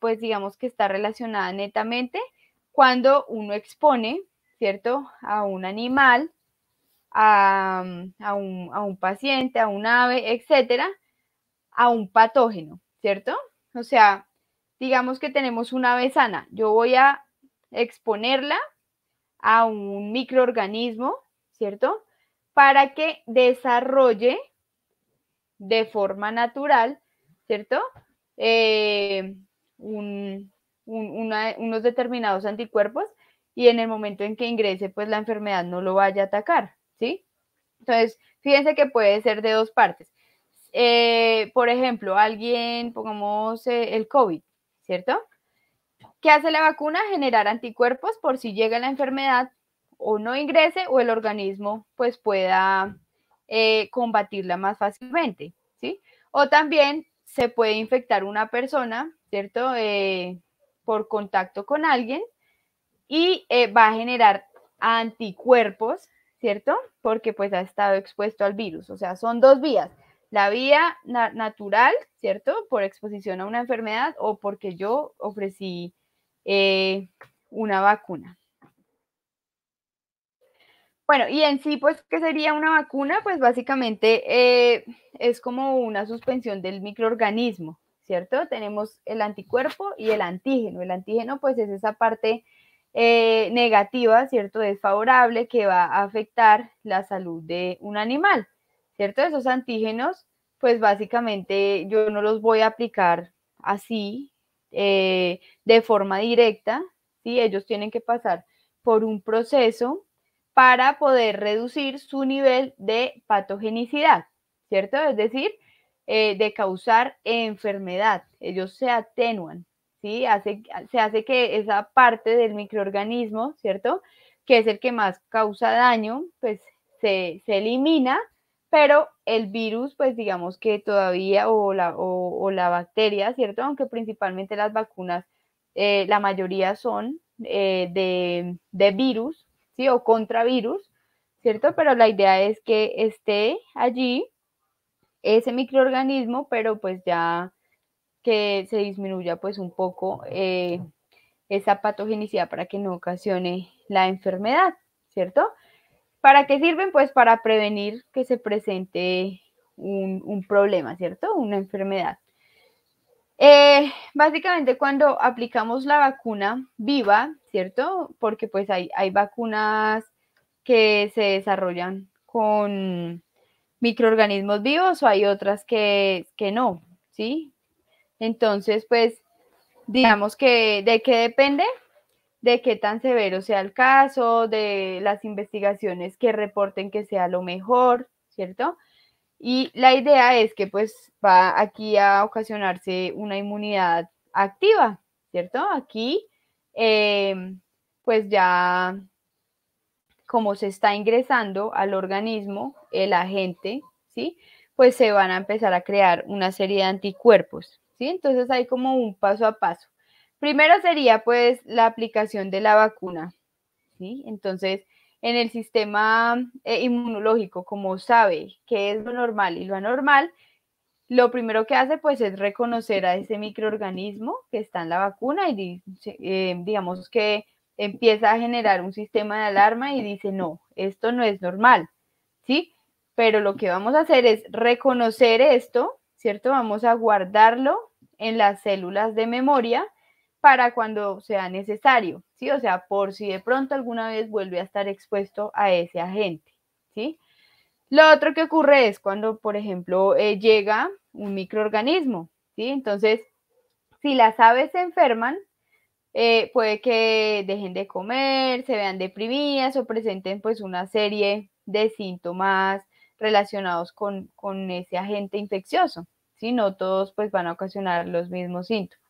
pues digamos que está relacionada netamente cuando uno expone, ¿cierto?, a un animal, a, un, a un paciente, a un ave, etcétera, a un patógeno, ¿cierto? O sea, digamos que tenemos una besana, yo voy a exponerla a un microorganismo, ¿cierto? Para que desarrolle de forma natural, ¿cierto? Eh, unos determinados anticuerpos y en el momento en que ingrese, pues la enfermedad no lo vaya a atacar, ¿sí? Entonces, fíjense que puede ser de dos partes. Eh, por ejemplo, alguien, pongamos eh, el COVID, ¿cierto? ¿Qué hace la vacuna? Generar anticuerpos por si llega la enfermedad o no ingrese o el organismo pues pueda eh, combatirla más fácilmente, ¿sí? O también se puede infectar una persona, ¿cierto? Eh, por contacto con alguien y eh, va a generar anticuerpos, ¿cierto? Porque pues ha estado expuesto al virus. O sea, son dos vías la vía natural, ¿cierto? Por exposición a una enfermedad o porque yo ofrecí eh, una vacuna. Bueno, y en sí, pues, ¿qué sería una vacuna? Pues básicamente eh, es como una suspensión del microorganismo, ¿cierto? Tenemos el anticuerpo y el antígeno. El antígeno, pues, es esa parte eh, negativa, ¿cierto? Desfavorable que va a afectar la salud de un animal. ¿cierto? Esos antígenos, pues básicamente yo no los voy a aplicar así, eh, de forma directa, ¿sí? Ellos tienen que pasar por un proceso para poder reducir su nivel de patogenicidad, ¿cierto? Es decir, eh, de causar enfermedad. Ellos se atenúan, ¿sí? Hace, se hace que esa parte del microorganismo, ¿cierto? Que es el que más causa daño, pues se elimina pero el virus, pues digamos que todavía, o la, bacteria, ¿cierto? Aunque principalmente las vacunas, eh, la mayoría son eh, de, virus, ¿sí? O contra virus, ¿cierto? Pero la idea es que esté allí ese microorganismo, pero pues ya que se disminuya pues un poco eh, esa patogenicidad para que no ocasione la enfermedad, ¿cierto? ¿Para qué sirven? Pues para prevenir que se presente un, problema, ¿cierto? Una enfermedad. Eh, básicamente cuando aplicamos la vacuna viva, ¿cierto? Porque pues hay, vacunas que se desarrollan con microorganismos vivos o hay otras que, que no, ¿sí? Entonces, pues, digamos que de qué depende, de qué tan severo sea el caso, de las investigaciones que reporten que sea lo mejor, ¿cierto? Y la idea es que pues va aquí a ocasionarse una inmunidad activa, ¿cierto? Aquí em, pues ya como se está ingresando al organismo el agente, ¿sí? Pues se van a empezar a crear una serie de anticuerpos, ¿sí? Entonces hay como un paso a paso. Primero sería pues la aplicación de la vacuna. ¿sí? Entonces, en el sistema eh, inmunológico, como sabe que es lo normal y lo anormal, lo primero que hace pues es reconocer a ese microorganismo que está en la vacuna y eh, digamos que empieza a generar un sistema de alarma y dice, no, esto no es normal, ¿sí? Pero lo que vamos a hacer es reconocer esto, ¿cierto? Vamos a guardarlo en las células de memoria para cuando sea necesario, ¿sí? O sea, por si de pronto alguna vez vuelve a estar expuesto a ese agente, ¿sí? Lo otro que ocurre es cuando, por ejemplo, eh, llega un microorganismo, ¿sí? Entonces, si las aves se enferman, eh, puede que dejen de comer, se vean deprimidas o presenten pues una serie de síntomas relacionados con, con ese agente infeccioso, ¿sí? No todos pues van a ocasionar los mismos síntomas.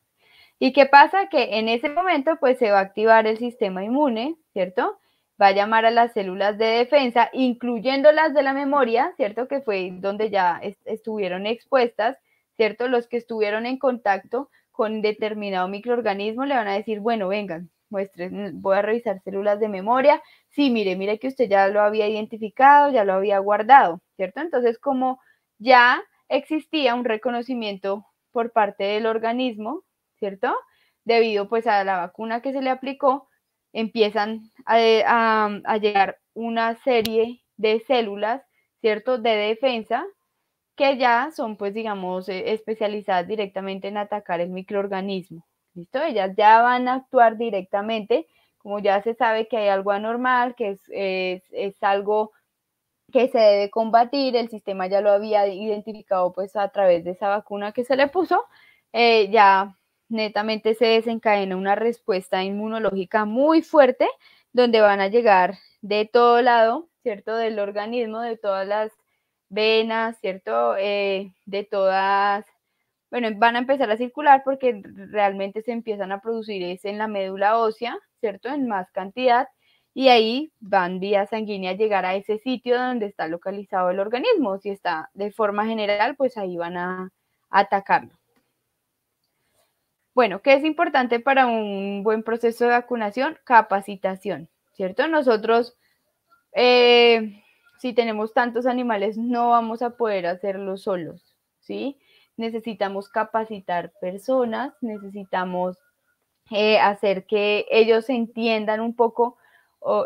¿Y qué pasa? Que en ese momento pues se va a activar el sistema inmune, ¿cierto? Va a llamar a las células de defensa, incluyendo las de la memoria, ¿cierto? Que fue donde ya estuvieron expuestas, ¿cierto? Los que estuvieron en contacto con determinado microorganismo le van a decir, bueno, vengan, muestren, voy a revisar células de memoria. Sí, mire, mire que usted ya lo había identificado, ya lo había guardado, ¿cierto? Entonces, como ya existía un reconocimiento por parte del organismo, ¿cierto? Debido pues a la vacuna que se le aplicó, empiezan eh, a, llegar una serie de células, ¿cierto? De defensa que ya son pues digamos eh, especializadas directamente en atacar el microorganismo, ¿listo? Ellas ya van a actuar directamente, como ya se sabe que hay algo anormal, que es, algo que se debe combatir, el sistema ya lo había identificado pues a través de esa vacuna que se le puso, eh, ya netamente se desencadena una respuesta inmunológica muy fuerte, donde van a llegar de todo lado, ¿cierto? Del organismo, de todas las venas, ¿cierto? Eh, de todas, bueno, van a empezar a circular porque realmente se empiezan a producir es en la médula ósea, ¿cierto? En más cantidad. Y ahí van vía sanguínea a llegar a ese sitio donde está localizado el organismo. Si está de forma general, pues ahí van a atacarlo. Bueno, ¿qué es importante para un buen proceso de vacunación? Capacitación, ¿cierto? Nosotros, eh, si tenemos tantos animales, no vamos a poder hacerlo solos, ¿sí? Necesitamos capacitar personas, necesitamos eh, hacer que ellos entiendan un poco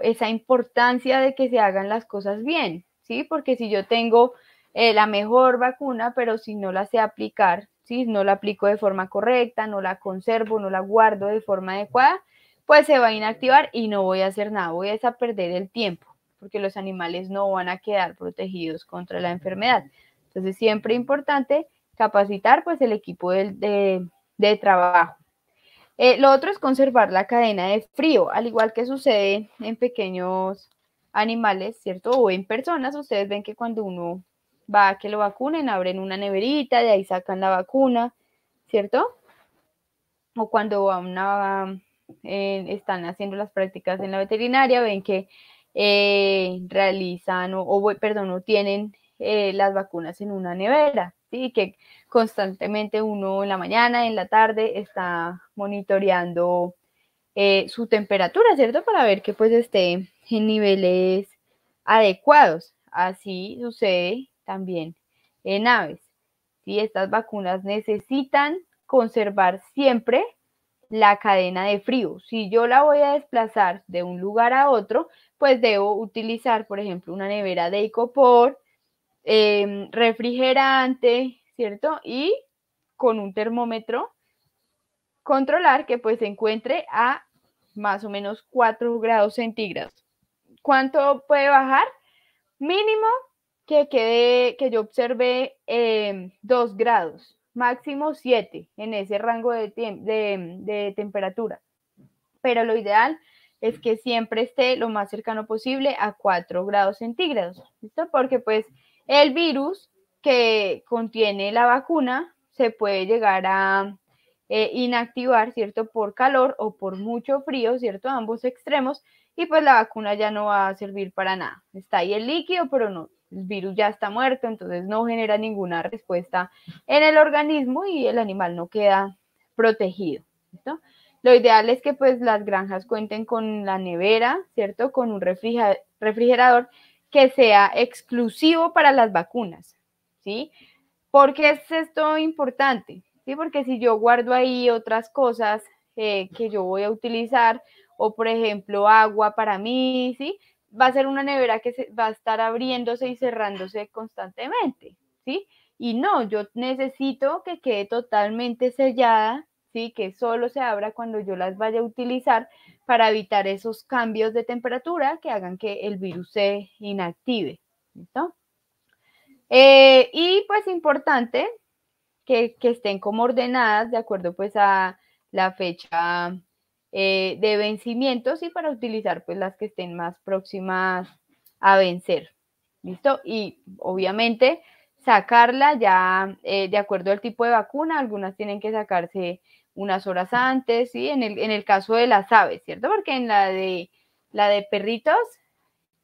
esa importancia de que se hagan las cosas bien, ¿sí? Porque si yo tengo eh, la mejor vacuna, pero si no la sé aplicar, no la aplico de forma correcta, no la conservo, no la guardo de forma adecuada, pues se va a inactivar y no voy a hacer nada, voy a perder el tiempo, porque los animales no van a quedar protegidos contra la enfermedad. Entonces, siempre importante capacitar pues el equipo de, trabajo. Eh, lo otro es conservar la cadena de frío, al igual que sucede en pequeños animales, ¿cierto? O en personas, ustedes ven que cuando uno va a que lo vacunen, abren una neverita, de ahí sacan la vacuna, ¿cierto? O cuando eh, están haciendo las prácticas en la veterinaria, ven que eh, realizan o, perdón, o tienen eh, las vacunas en una nevera, ¿sí? Que constantemente uno en la mañana, en la tarde, está monitoreando su temperatura, ¿cierto? Para ver que pues esté en niveles adecuados. Así sucede también en aves. Si Estas vacunas necesitan conservar siempre la cadena de frío. Si yo la voy a desplazar de un lugar a otro, pues debo utilizar, por ejemplo, una nevera de icopor, em, refrigerante, ¿cierto? Y con un termómetro controlar que pues se encuentre a más o menos 4 grados centígrados. ¿Cuánto puede bajar? Mínimo que que yo observé 2 em, dos grados, máximo siete en ese rango de, de temperatura. Pero lo ideal es que siempre esté lo más cercano posible a 4 grados centígrados, ¿listo? Porque pues el virus que contiene la vacuna se puede llegar a eh, inactivar, ¿cierto? Por calor o por mucho frío, ¿cierto? Ambos extremos y pues la vacuna ya no va a servir para nada. Está ahí el líquido, pero no el virus ya está muerto, entonces no genera ninguna respuesta en el organismo y el animal no queda protegido. Lo ideal es que pues las granjas cuenten con la nevera, ¿cierto? Con un refrigerador que sea exclusivo para las vacunas, ¿sí? ¿Por qué es esto importante? ¿Sí? Porque si yo guardo ahí otras cosas eh, que yo voy a utilizar, o por ejemplo agua para mí, ¿sí? va a ser una nevera que va a estar abriéndose y cerrándose constantemente, ¿sí? Y no, yo necesito que quede totalmente sellada, ¿sí? Que solo se abra cuando yo las vaya a utilizar para evitar esos cambios de temperatura que hagan que el virus se inactive, ¿listo? Eh, y pues importante que, que estén como ordenadas de acuerdo pues a la fecha eh, de vencimientos y para utilizar pues las que estén más próximas a vencer. ¿Listo? Y obviamente sacarla ya eh, de acuerdo al tipo de vacuna, algunas tienen que sacarse unas horas antes, ¿sí? En el, en el caso de las aves, ¿cierto? Porque en la de, la de perritos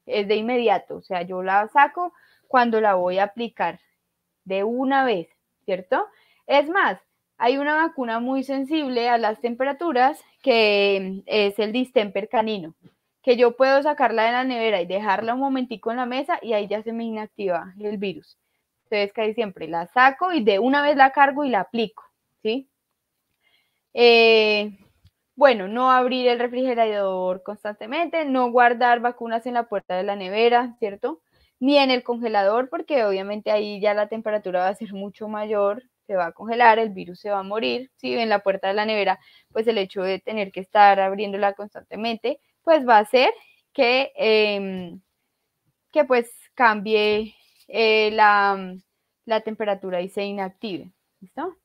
es de inmediato, o sea, yo la saco cuando la voy a aplicar de una vez, ¿cierto? Es más, hay una vacuna muy sensible a las temperaturas que eh, es el distemper canino, que yo puedo sacarla de la nevera y dejarla un momentico en la mesa y ahí ya se me inactiva el virus. Entonces, casi siempre la saco y de una vez la cargo y la aplico, ¿sí? Eh, bueno, no abrir el refrigerador constantemente, no guardar vacunas en la puerta de la nevera, ¿cierto? Ni en el congelador, porque obviamente ahí ya la temperatura va a ser mucho mayor se va a congelar, el virus se va a morir, si en la puerta de la nevera, pues el hecho de tener que estar abriéndola constantemente, pues va a hacer que, em, que pues cambie eh, la, temperatura y se inactive. ¿Listo?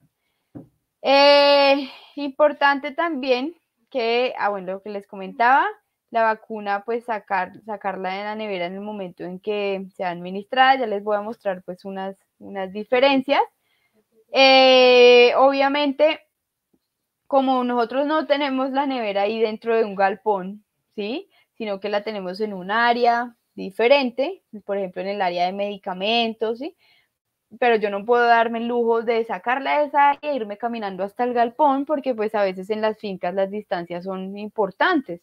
Eh, importante también que, ah, bueno, lo que les comentaba, la vacuna, pues sacar, sacarla de la nevera en el momento en que sea administrada. Ya les voy a mostrar pues unas, unas diferencias. Eh, obviamente, como nosotros no tenemos la nevera ahí dentro de un galpón, ¿sí? Sino que la tenemos en un área diferente, por ejemplo, en el área de medicamentos, ¿sí? Pero yo no puedo darme el lujo de sacarla de esa área e irme caminando hasta el galpón, porque pues a veces en las fincas las distancias son importantes.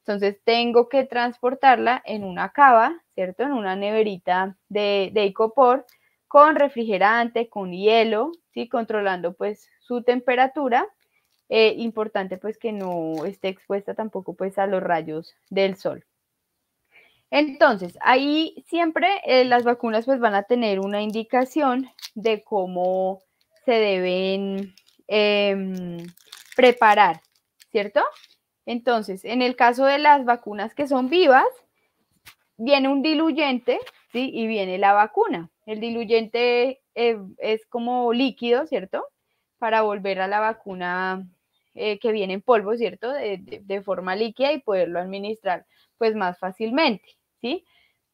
Entonces tengo que transportarla en una cava, ¿cierto? En una neverita de, de icopor con refrigerante, con hielo, Controlando pues su temperatura. Eh, importante pues que no esté expuesta tampoco pues a los rayos del sol. Entonces, ahí siempre eh, las vacunas pues van a tener una indicación de cómo se deben em, preparar, ¿cierto? Entonces, en el caso de las vacunas que son vivas, viene un diluyente ¿sí? Y viene la vacuna. El diluyente es como líquido, ¿cierto? Para volver a la vacuna eh, que viene en polvo, ¿cierto? De, forma líquida y poderlo administrar pues más fácilmente, ¿sí?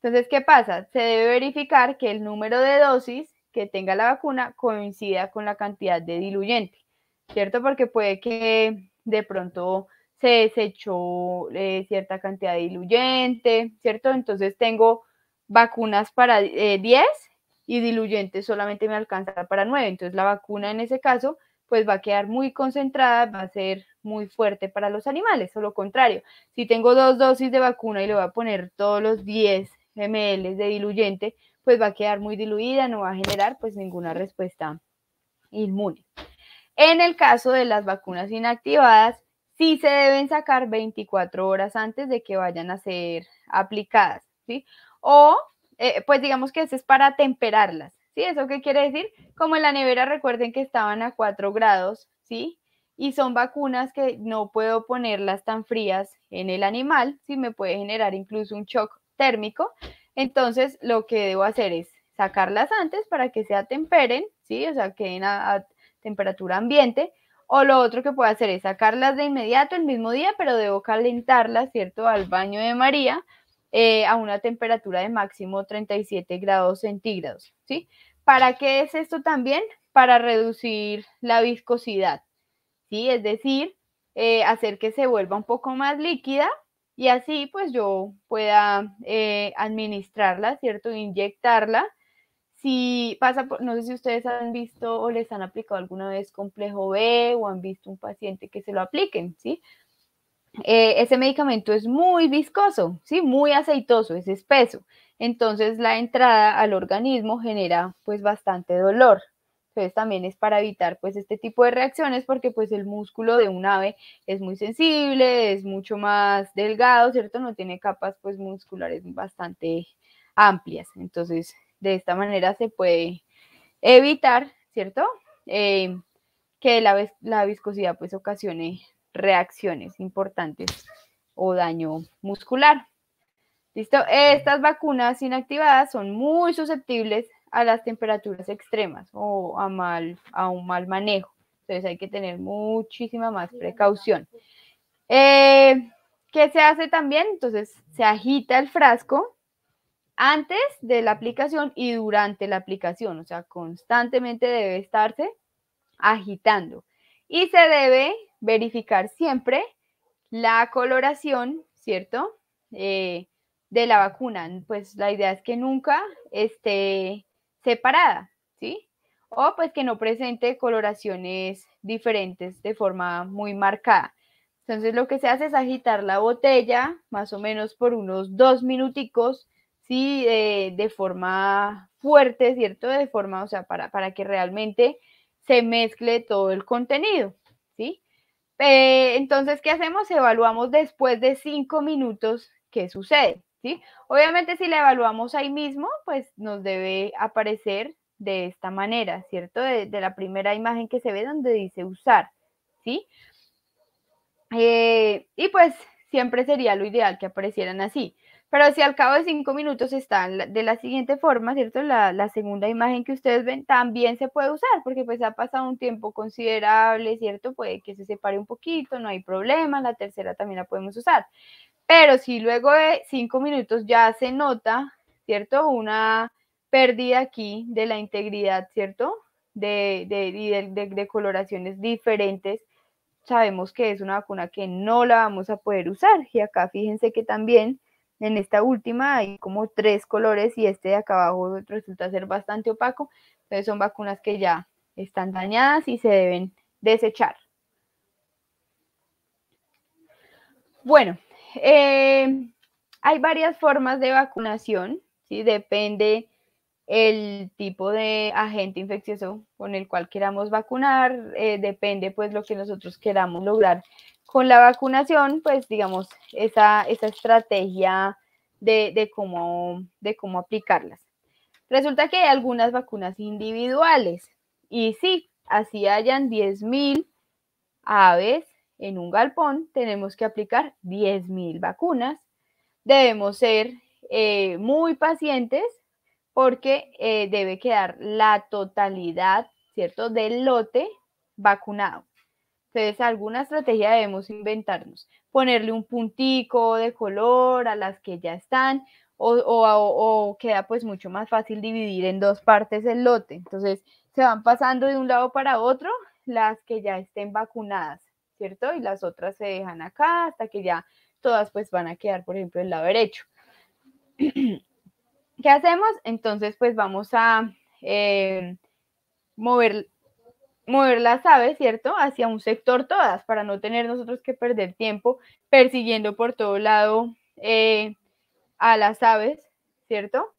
Entonces, ¿qué pasa? Se debe verificar que el número de dosis que tenga la vacuna coincida con la cantidad de diluyente, ¿cierto? Porque puede que de pronto se desechó eh, cierta cantidad de diluyente, ¿cierto? Entonces tengo vacunas para 10 eh, y diluyentes solamente me alcanza para 9. Entonces la vacuna en ese caso pues va a quedar muy concentrada, va a ser muy fuerte para los animales. O lo contrario, si tengo dos dosis de vacuna y le voy a poner todos los 10 ml de diluyente, pues va a quedar muy diluida, no va a generar pues ninguna respuesta inmune. En el caso de las vacunas inactivadas, sí se deben sacar 24 horas antes de que vayan a ser aplicadas, ¿sí? o eh, pues digamos que ese es para temperarlas, ¿sí? ¿Eso qué quiere decir? Como en la nevera recuerden que estaban a 4 grados, ¿sí? Y son vacunas que no puedo ponerlas tan frías en el animal, ¿sí? Me puede generar incluso un shock térmico. Entonces lo que debo hacer es sacarlas antes para que se atemperen, ¿sí? O sea, queden a, a temperatura ambiente. O lo otro que puedo hacer es sacarlas de inmediato el mismo día, pero debo calentarlas, ¿cierto? Al baño de María eh, a una temperatura de máximo 37 grados centígrados, ¿sí? ¿Para qué es esto también? Para reducir la viscosidad, ¿sí? Es decir, eh, hacer que se vuelva un poco más líquida y así pues yo pueda eh, administrarla, ¿cierto? Inyectarla. Si pasa por, no sé si ustedes han visto o les han aplicado alguna vez complejo B o han visto un paciente que se lo apliquen, ¿sí? Eh, ese medicamento es muy viscoso, ¿sí? muy aceitoso, es espeso. Entonces la entrada al organismo genera pues bastante dolor. Entonces también es para evitar pues este tipo de reacciones porque pues el músculo de un ave es muy sensible, es mucho más delgado, ¿cierto? No tiene capas pues musculares bastante amplias. Entonces de esta manera se puede evitar, ¿cierto? Eh, que la, la viscosidad pues ocasione reacciones importantes o daño muscular. ¿Listo? Estas vacunas inactivadas son muy susceptibles a las temperaturas extremas o a, mal, a un mal manejo. Entonces hay que tener muchísima más precaución. Eh, ¿Qué se hace también? Entonces se agita el frasco antes de la aplicación y durante la aplicación. O sea, constantemente debe estarse agitando. Y se debe verificar siempre la coloración, ¿cierto? Eh, de la vacuna. Pues la idea es que nunca esté separada, ¿sí? O pues que no presente coloraciones diferentes de forma muy marcada. Entonces lo que se hace es agitar la botella más o menos por unos dos minuticos, ¿sí? De, forma fuerte, ¿cierto? De forma, o sea, para que realmente se mezcle todo el contenido. Eh, entonces, ¿qué hacemos? Evaluamos después de cinco minutos qué sucede. ¿sí? Obviamente, si la evaluamos ahí mismo, pues nos debe aparecer de esta manera, ¿cierto? De, la primera imagen que se ve donde dice usar, ¿sí? Eh, y pues siempre sería lo ideal que aparecieran así. Pero si al cabo de cinco minutos están de la siguiente forma, ¿cierto? La, segunda imagen que ustedes ven también se puede usar porque pues ha pasado un tiempo considerable, ¿cierto? Puede que se separe un poquito, no hay problema, la tercera también la podemos usar. Pero si luego de cinco minutos ya se nota, ¿cierto? Una pérdida aquí de la integridad, ¿cierto? De, de, de coloraciones diferentes sabemos que es una vacuna que no la vamos a poder usar. Y acá fíjense que también en esta última hay como tres colores y este de acá abajo resulta ser bastante opaco. Entonces son vacunas que ya están dañadas y se deben desechar. Bueno, eh, hay varias formas de vacunación, ¿sí? depende el tipo de agente infeccioso con el cual queramos vacunar, eh, depende pues lo que nosotros queramos lograr con la vacunación, pues digamos, esa, estrategia de, cómo, de cómo aplicarlas. Resulta que hay algunas vacunas individuales y sí, así hayan 10.000 aves en un galpón, tenemos que aplicar 10.000 vacunas. Debemos ser eh, muy pacientes porque eh, debe quedar la totalidad, ¿cierto?, del lote vacunado. Entonces, alguna estrategia debemos inventarnos, ponerle un puntico de color a las que ya están o, queda pues mucho más fácil dividir en dos partes el lote. Entonces, se van pasando de un lado para otro las que ya estén vacunadas, ¿cierto? Y las otras se dejan acá hasta que ya todas pues van a quedar, por ejemplo, el lado derecho. [CLEARS THROAT] ¿Qué hacemos? Entonces, pues vamos a eh, mover mover las aves, ¿cierto? Hacia un sector todas, para no tener nosotros que perder tiempo persiguiendo por todo lado eh, a las aves, ¿cierto?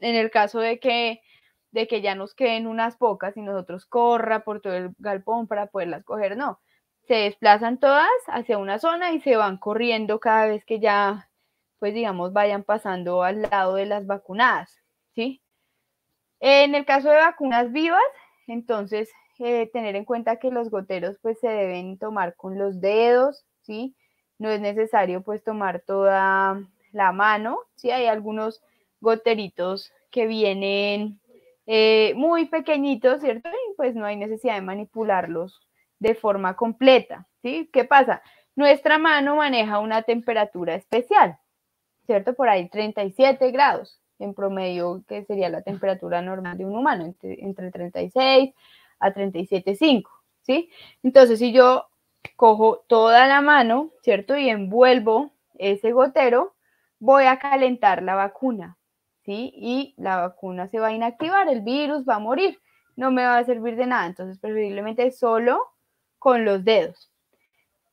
En el caso de que, de que ya nos queden unas pocas y nosotros corra por todo el galpón para poderlas coger, no. Se desplazan todas hacia una zona y se van corriendo cada vez que ya, pues digamos, vayan pasando al lado de las vacunadas, ¿sí? En el caso de vacunas vivas, entonces eh, tener en cuenta que los goteros pues se deben tomar con los dedos, ¿sí? No es necesario pues tomar toda la mano, ¿sí? Hay algunos goteritos que vienen eh, muy pequeñitos, ¿cierto? Y pues no hay necesidad de manipularlos de forma completa, ¿sí? ¿Qué pasa? Nuestra mano maneja una temperatura especial, ¿cierto? Por ahí 37 grados en promedio, que sería la temperatura normal de un humano, entre, entre 36 a 37.5, ¿sí? Entonces, si yo cojo toda la mano, ¿cierto? Y envuelvo ese gotero, voy a calentar la vacuna, ¿sí? Y la vacuna se va a inactivar, el virus va a morir, no me va a servir de nada, entonces preferiblemente solo con los dedos.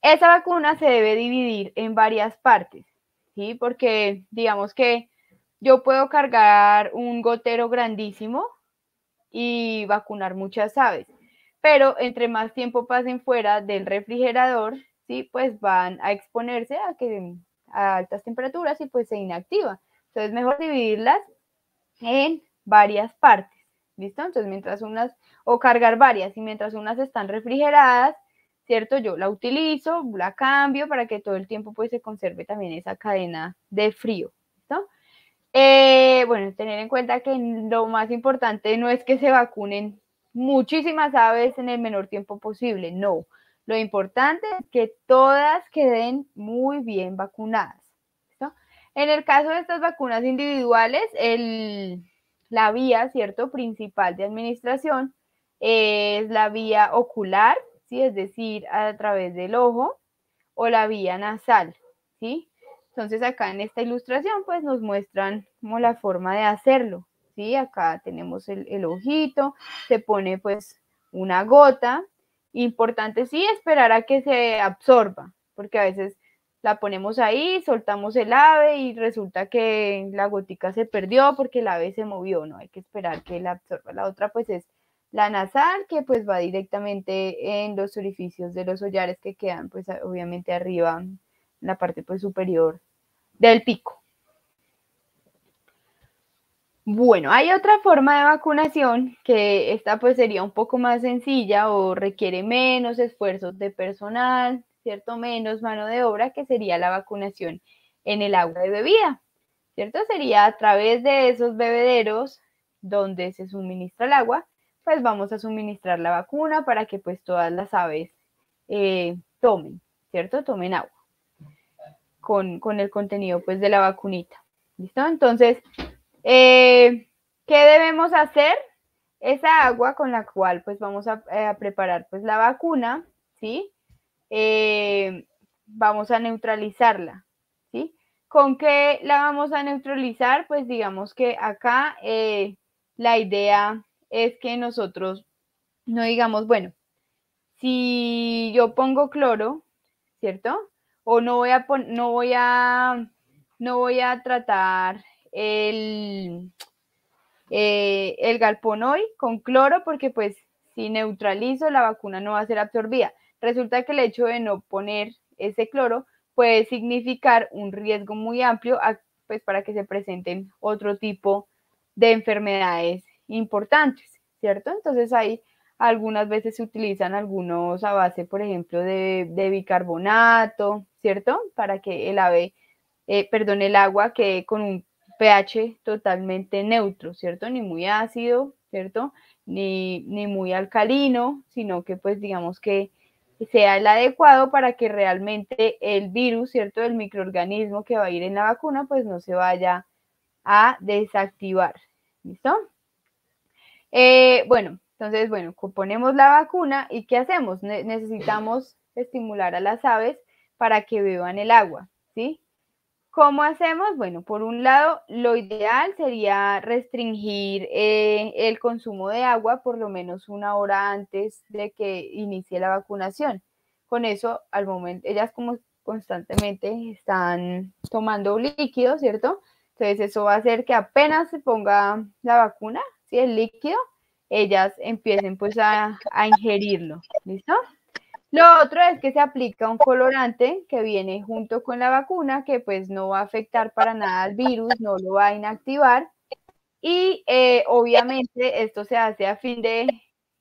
Esa vacuna se debe dividir en varias partes, ¿sí? Porque digamos que yo puedo cargar un gotero grandísimo, y vacunar muchas aves. Pero entre más tiempo pasen fuera del refrigerador, ¿sí? pues van a exponerse a, que, a altas temperaturas y pues se inactiva. Entonces mejor dividirlas en varias partes. ¿Listo? Entonces mientras unas, o cargar varias, y mientras unas están refrigeradas, ¿cierto? Yo la utilizo, la cambio para que todo el tiempo pues se conserve también esa cadena de frío. Eh, bueno, tener en cuenta que lo más importante no es que se vacunen muchísimas aves en el menor tiempo posible, no. Lo importante es que todas queden muy bien vacunadas. En el caso de estas vacunas individuales, la vía, ¿cierto?, principal de administración es la vía ocular, ¿sí? es decir, a través del ojo, o la vía nasal, ¿sí? Entonces acá en esta ilustración pues nos muestran como la forma de hacerlo, ¿sí? Acá tenemos el, ojito, se pone pues una gota, importante sí esperar a que se absorba, porque a veces la ponemos ahí, soltamos el ave y resulta que la gotica se perdió porque el ave se movió, no hay que esperar que la absorba. La otra pues es la nasal que pues va directamente en los orificios de los hollares que quedan pues obviamente arriba la parte pues, superior del pico. Bueno, hay otra forma de vacunación que esta pues sería un poco más sencilla o requiere menos esfuerzos de personal, ¿cierto? Menos mano de obra, que sería la vacunación en el agua de bebida, ¿cierto? Sería a través de esos bebederos donde se suministra el agua, pues vamos a suministrar la vacuna para que pues todas las aves eh, tomen, ¿cierto? Tomen agua con, el contenido pues, de la vacunita. ¿Listo? Entonces, eh, ¿qué debemos hacer? Esa agua con la cual pues, vamos a, eh, preparar pues, la vacuna, ¿sí? Eh, vamos a neutralizarla, ¿sí? ¿Con qué la vamos a neutralizar? Pues digamos que acá la idea es que nosotros no digamos, bueno, si yo pongo cloro, ¿cierto? o no voy a, no voy a, no voy a tratar el, eh, el galpón hoy con cloro porque pues si neutralizo la vacuna no va a ser absorbida. Resulta que el hecho de no poner ese cloro puede significar un riesgo muy amplio pues, para que se presenten otro tipo de enfermedades importantes, ¿cierto? Entonces ahí algunas veces se utilizan algunos a base, por ejemplo, de, de bicarbonato, ¿cierto? Para que el ave, eh, perdón, el agua quede con un pH totalmente neutro, ¿cierto? Ni muy ácido, ¿cierto? Ni, muy alcalino, sino que pues digamos que sea el adecuado para que realmente el virus, ¿cierto? El microorganismo que va a ir en la vacuna, pues no se vaya a desactivar. ¿Listo? Eh, bueno, entonces, bueno, componemos la vacuna y ¿qué hacemos? necesitamos estimular a las aves para que beban el agua, ¿sí? ¿Cómo hacemos? Bueno, por un lado, lo ideal sería restringir eh, el consumo de agua por lo menos una hora antes de que inicie la vacunación. Con eso, al momento, ellas como constantemente están tomando líquido, ¿cierto? Entonces eso va a hacer que apenas se ponga la vacuna, si es el líquido, ellas empiecen pues a, a ingerirlo, ¿listo? Lo otro es que se aplica un colorante que viene junto con la vacuna, que pues no va a afectar para nada al virus, no lo va a inactivar. Y eh, obviamente esto se hace a fin de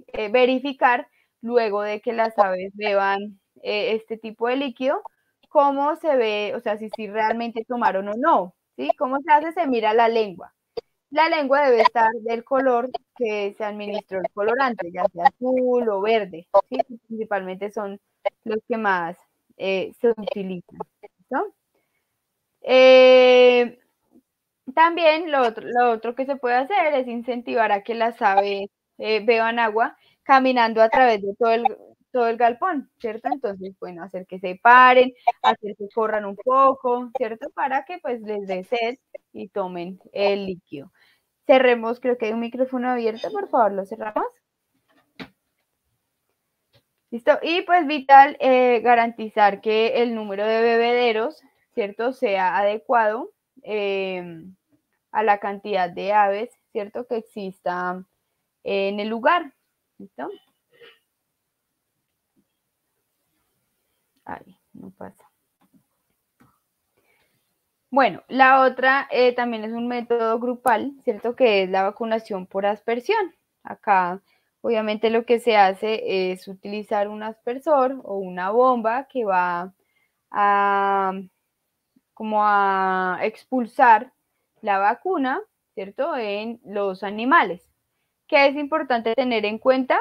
eh, verificar luego de que las aves beban eh, este tipo de líquido, cómo se ve, o sea, si, si realmente tomaron o no. ¿sí? ¿Cómo se hace? Se mira la lengua. La lengua debe estar del color que se administró el colorante, ya sea azul o verde, principalmente son los que más eh, se utilizan. Eh, también lo otro, que se puede hacer es incentivar a que las aves eh, beban agua caminando a través de todo el, todo el galpón, ¿cierto? Entonces, bueno, hacer que se paren, hacer que corran un poco, ¿cierto? Para que pues les dé sed y tomen el líquido. Cerremos, creo que hay un micrófono abierto, por favor, lo cerramos. Listo. Y pues vital eh, garantizar que el número de bebederos, ¿cierto?, sea adecuado em, a la cantidad de aves, ¿cierto?, que exista en el lugar. ¿Listo? Ahí, no pasa. Bueno, la otra eh, también es un método grupal, ¿cierto? Que es la vacunación por aspersión. Acá, obviamente, lo que se hace es utilizar un aspersor o una bomba que va a como a expulsar la vacuna, ¿cierto? En los animales. Que es importante tener en cuenta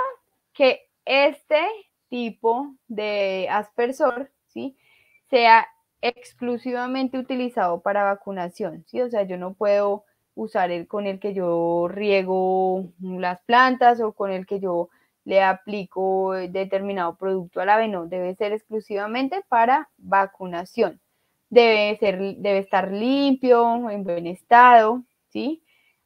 que este tipo de aspersor, ¿sí? Sea exclusivamente utilizado para vacunación, ¿sí? O sea, yo no puedo usar el con el que yo riego las plantas o con el que yo le aplico eh, determinado producto al ave, no, debe ser exclusivamente para vacunación. Debe, ser, debe estar limpio, en buen estado, ¿sí?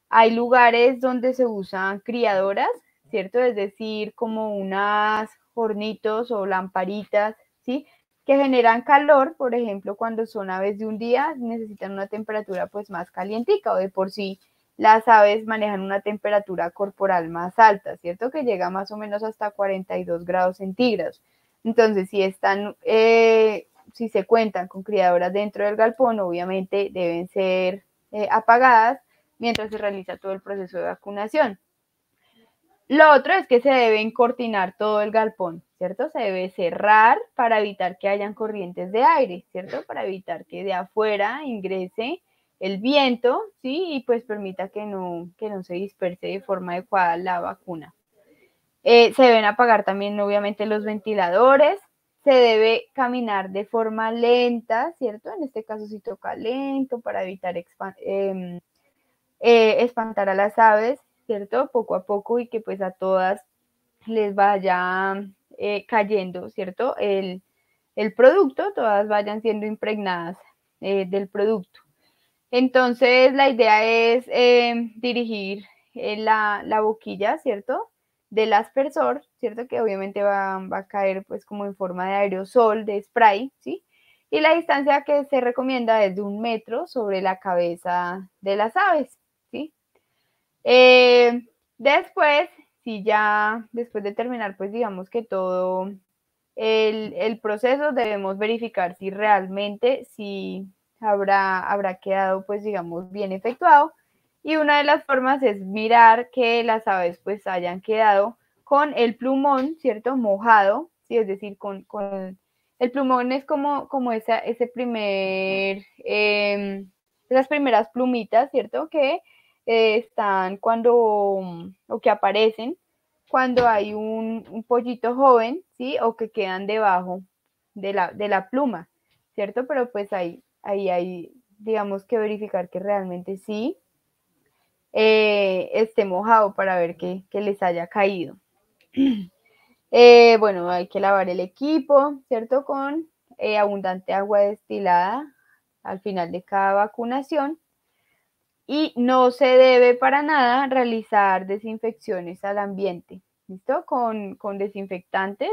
Hay lugares donde se usan criadoras, ¿cierto? Es decir, como unas hornitos o lamparitas, ¿sí? que generan calor, por ejemplo, cuando son aves de un día, necesitan una temperatura pues más calientica o de por sí las aves manejan una temperatura corporal más alta, ¿cierto? Que llega más o menos hasta 42 grados centígrados. Entonces, si están, eh, si se cuentan con criadoras dentro del galpón, obviamente deben ser eh, apagadas mientras se realiza todo el proceso de vacunación. Lo otro es que se deben cortinar todo el galpón ¿cierto? Se debe cerrar para evitar que hayan corrientes de aire, ¿cierto? Para evitar que de afuera ingrese el viento, ¿sí? Y pues permita que no, no se disperse de forma adecuada la vacuna. Eh, se deben apagar también, obviamente, los ventiladores. Se debe caminar de forma lenta, ¿cierto? En este caso, si toca lento para evitar em, eh, espantar a las aves, ¿cierto? Poco a poco y que pues a todas les vaya eh, cayendo, ¿cierto? El, producto, todas vayan siendo impregnadas eh, del producto. Entonces, la idea es eh, dirigir la, la, boquilla, ¿cierto? Del aspersor, ¿cierto? Que obviamente va, va a caer pues como en forma de aerosol, de spray, ¿sí? Y la distancia que se recomienda es de un metro sobre la cabeza de las aves, ¿sí? después si ya después de terminar, pues digamos que todo el, proceso, debemos verificar si realmente si habrá, habrá quedado, pues digamos, bien efectuado. Y una de las formas es mirar que las aves pues hayan quedado con el plumón, ¿cierto? Mojado, es decir, con, el plumón es como, como esa, ese primer, eh, esas primeras plumitas, ¿cierto? Que eh, están cuando, mm, o que aparecen cuando hay un, pollito joven, ¿sí? O que quedan debajo de la, pluma, ¿cierto? Pero pues ahí, ahí hay, digamos que verificar que realmente sí eh, esté mojado para ver que, les haya caído. [CLEARS THROAT] Eh, bueno, hay que lavar el equipo, ¿cierto? Con abundante agua destilada al final de cada vacunación y no se debe para nada realizar desinfecciones al ambiente, ¿listo? Con, desinfectantes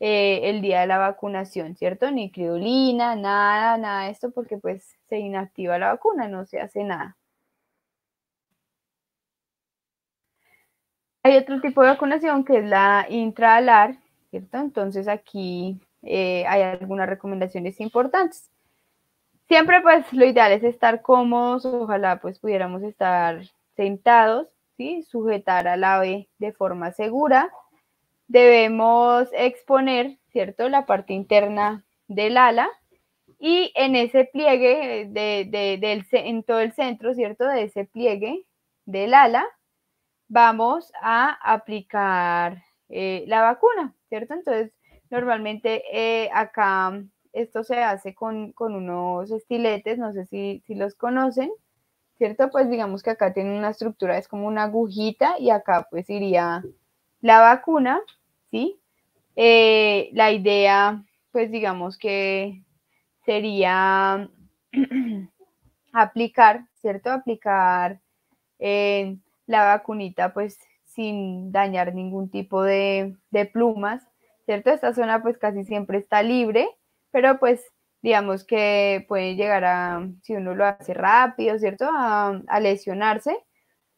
eh, el día de la vacunación, ¿cierto? Ni criolina, nada, nada de esto, porque pues se inactiva la vacuna, no se hace nada. Hay otro tipo de vacunación que es la intraalar, ¿cierto? Entonces aquí eh, hay algunas recomendaciones importantes siempre pues lo ideal es estar cómodos, ojalá pues pudiéramos estar sentados, ¿sí? sujetar al ave de forma segura. Debemos exponer, ¿cierto?, la parte interna del ala y en ese pliegue, de, del, en todo el centro, ¿cierto?, de ese pliegue del ala, vamos a aplicar eh, la vacuna, ¿cierto? Entonces, normalmente eh, acá esto se hace con, unos estiletes, no sé si, los conocen, ¿cierto? Pues digamos que acá tiene una estructura, es como una agujita y acá pues iría la vacuna, ¿sí? Eh, la idea, pues digamos que sería [CLEARS THROAT] aplicar, ¿cierto? Aplicar eh, la vacunita pues sin dañar ningún tipo de, de plumas, ¿cierto? Esta zona pues casi siempre está libre pero pues digamos que puede llegar a, si uno lo hace rápido, ¿cierto? A, a lesionarse,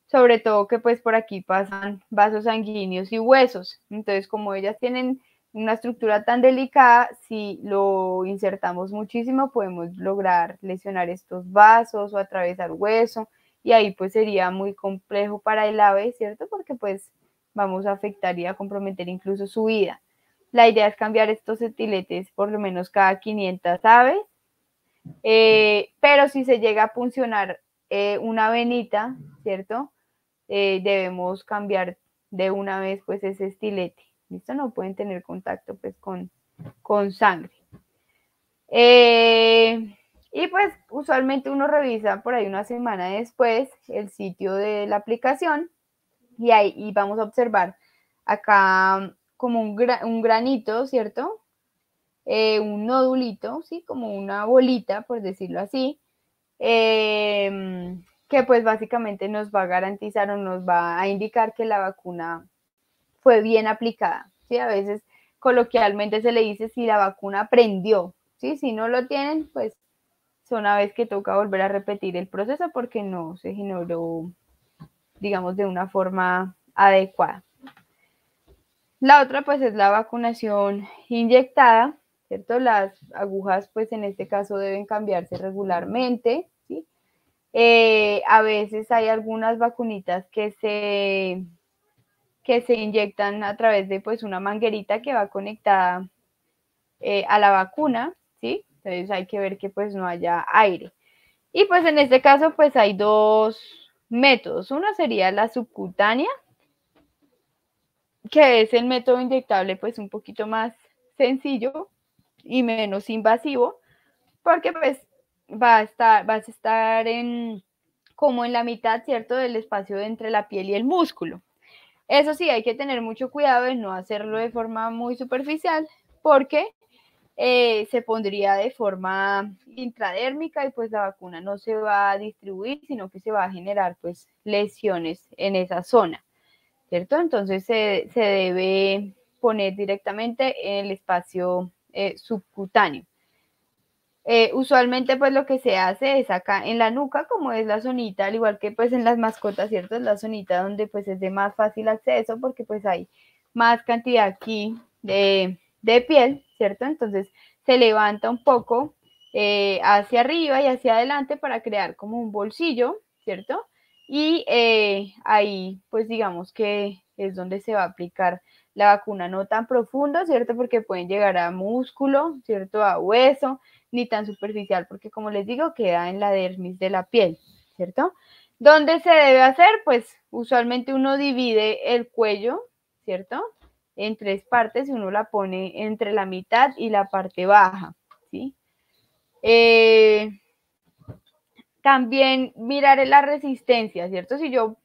sobre todo que pues por aquí pasan vasos sanguíneos y huesos. Entonces, como ellas tienen una estructura tan delicada, si lo insertamos muchísimo, podemos lograr lesionar estos vasos o atravesar hueso y ahí pues sería muy complejo para el ave, ¿cierto? Porque pues vamos a afectar y a comprometer incluso su vida. La idea es cambiar estos estiletes por lo menos cada 500 aves, eh, pero si se llega a funcionar eh, una venita, ¿cierto? Eh, debemos cambiar de una vez pues ese estilete, ¿listo? No pueden tener contacto pues con, con sangre. y pues usualmente uno revisa por ahí una semana después el sitio de la aplicación y ahí vamos a observar acá como un, un granito, ¿cierto? Eh, un nodulito, ¿sí? Como una bolita, por decirlo así, em, que pues básicamente nos va a garantizar o nos va a indicar que la vacuna fue bien aplicada, ¿sí? A veces coloquialmente se le dice si la vacuna prendió, ¿sí? Si no lo tienen, pues son una vez que toca volver a repetir el proceso porque no se generó, digamos, de una forma adecuada. La otra pues es la vacunación inyectada, ¿cierto? Las agujas pues en este caso deben cambiarse regularmente, ¿sí? Eh, a veces hay algunas vacunitas que se, que se inyectan a través de pues una manguerita que va conectada eh, a la vacuna, ¿sí? Entonces hay que ver que pues no haya aire. Y pues en este caso pues hay dos métodos. Uno sería la subcutánea, que es el método inyectable pues un poquito más sencillo y menos invasivo, porque pues va a estar, vas a estar en como en la mitad, ¿cierto?, del espacio entre la piel y el músculo. Eso sí, hay que tener mucho cuidado de no hacerlo de forma muy superficial, porque eh, se pondría de forma intradérmica y pues la vacuna no se va a distribuir, sino que se va a generar pues lesiones en esa zona. ¿cierto? Entonces se, debe poner directamente en el espacio eh, subcutáneo. Eh, usualmente pues lo que se hace es acá en la nuca, como es la zonita, al igual que pues en las mascotas, ¿cierto? Es la zonita donde pues es de más fácil acceso porque pues hay más cantidad aquí de, piel, ¿cierto? Entonces se levanta un poco eh, hacia arriba y hacia adelante para crear como un bolsillo, ¿cierto? Y eh, ahí, pues digamos que es donde se va a aplicar la vacuna, no tan profundo, ¿cierto? Porque pueden llegar a músculo, ¿cierto? A hueso, ni tan superficial, porque como les digo, queda en la dermis de la piel, ¿cierto? ¿Dónde se debe hacer? Pues usualmente uno divide el cuello, ¿cierto? En tres partes y uno la pone entre la mitad y la parte baja, ¿sí? Eh, también miraré la resistencia, ¿cierto? Si yo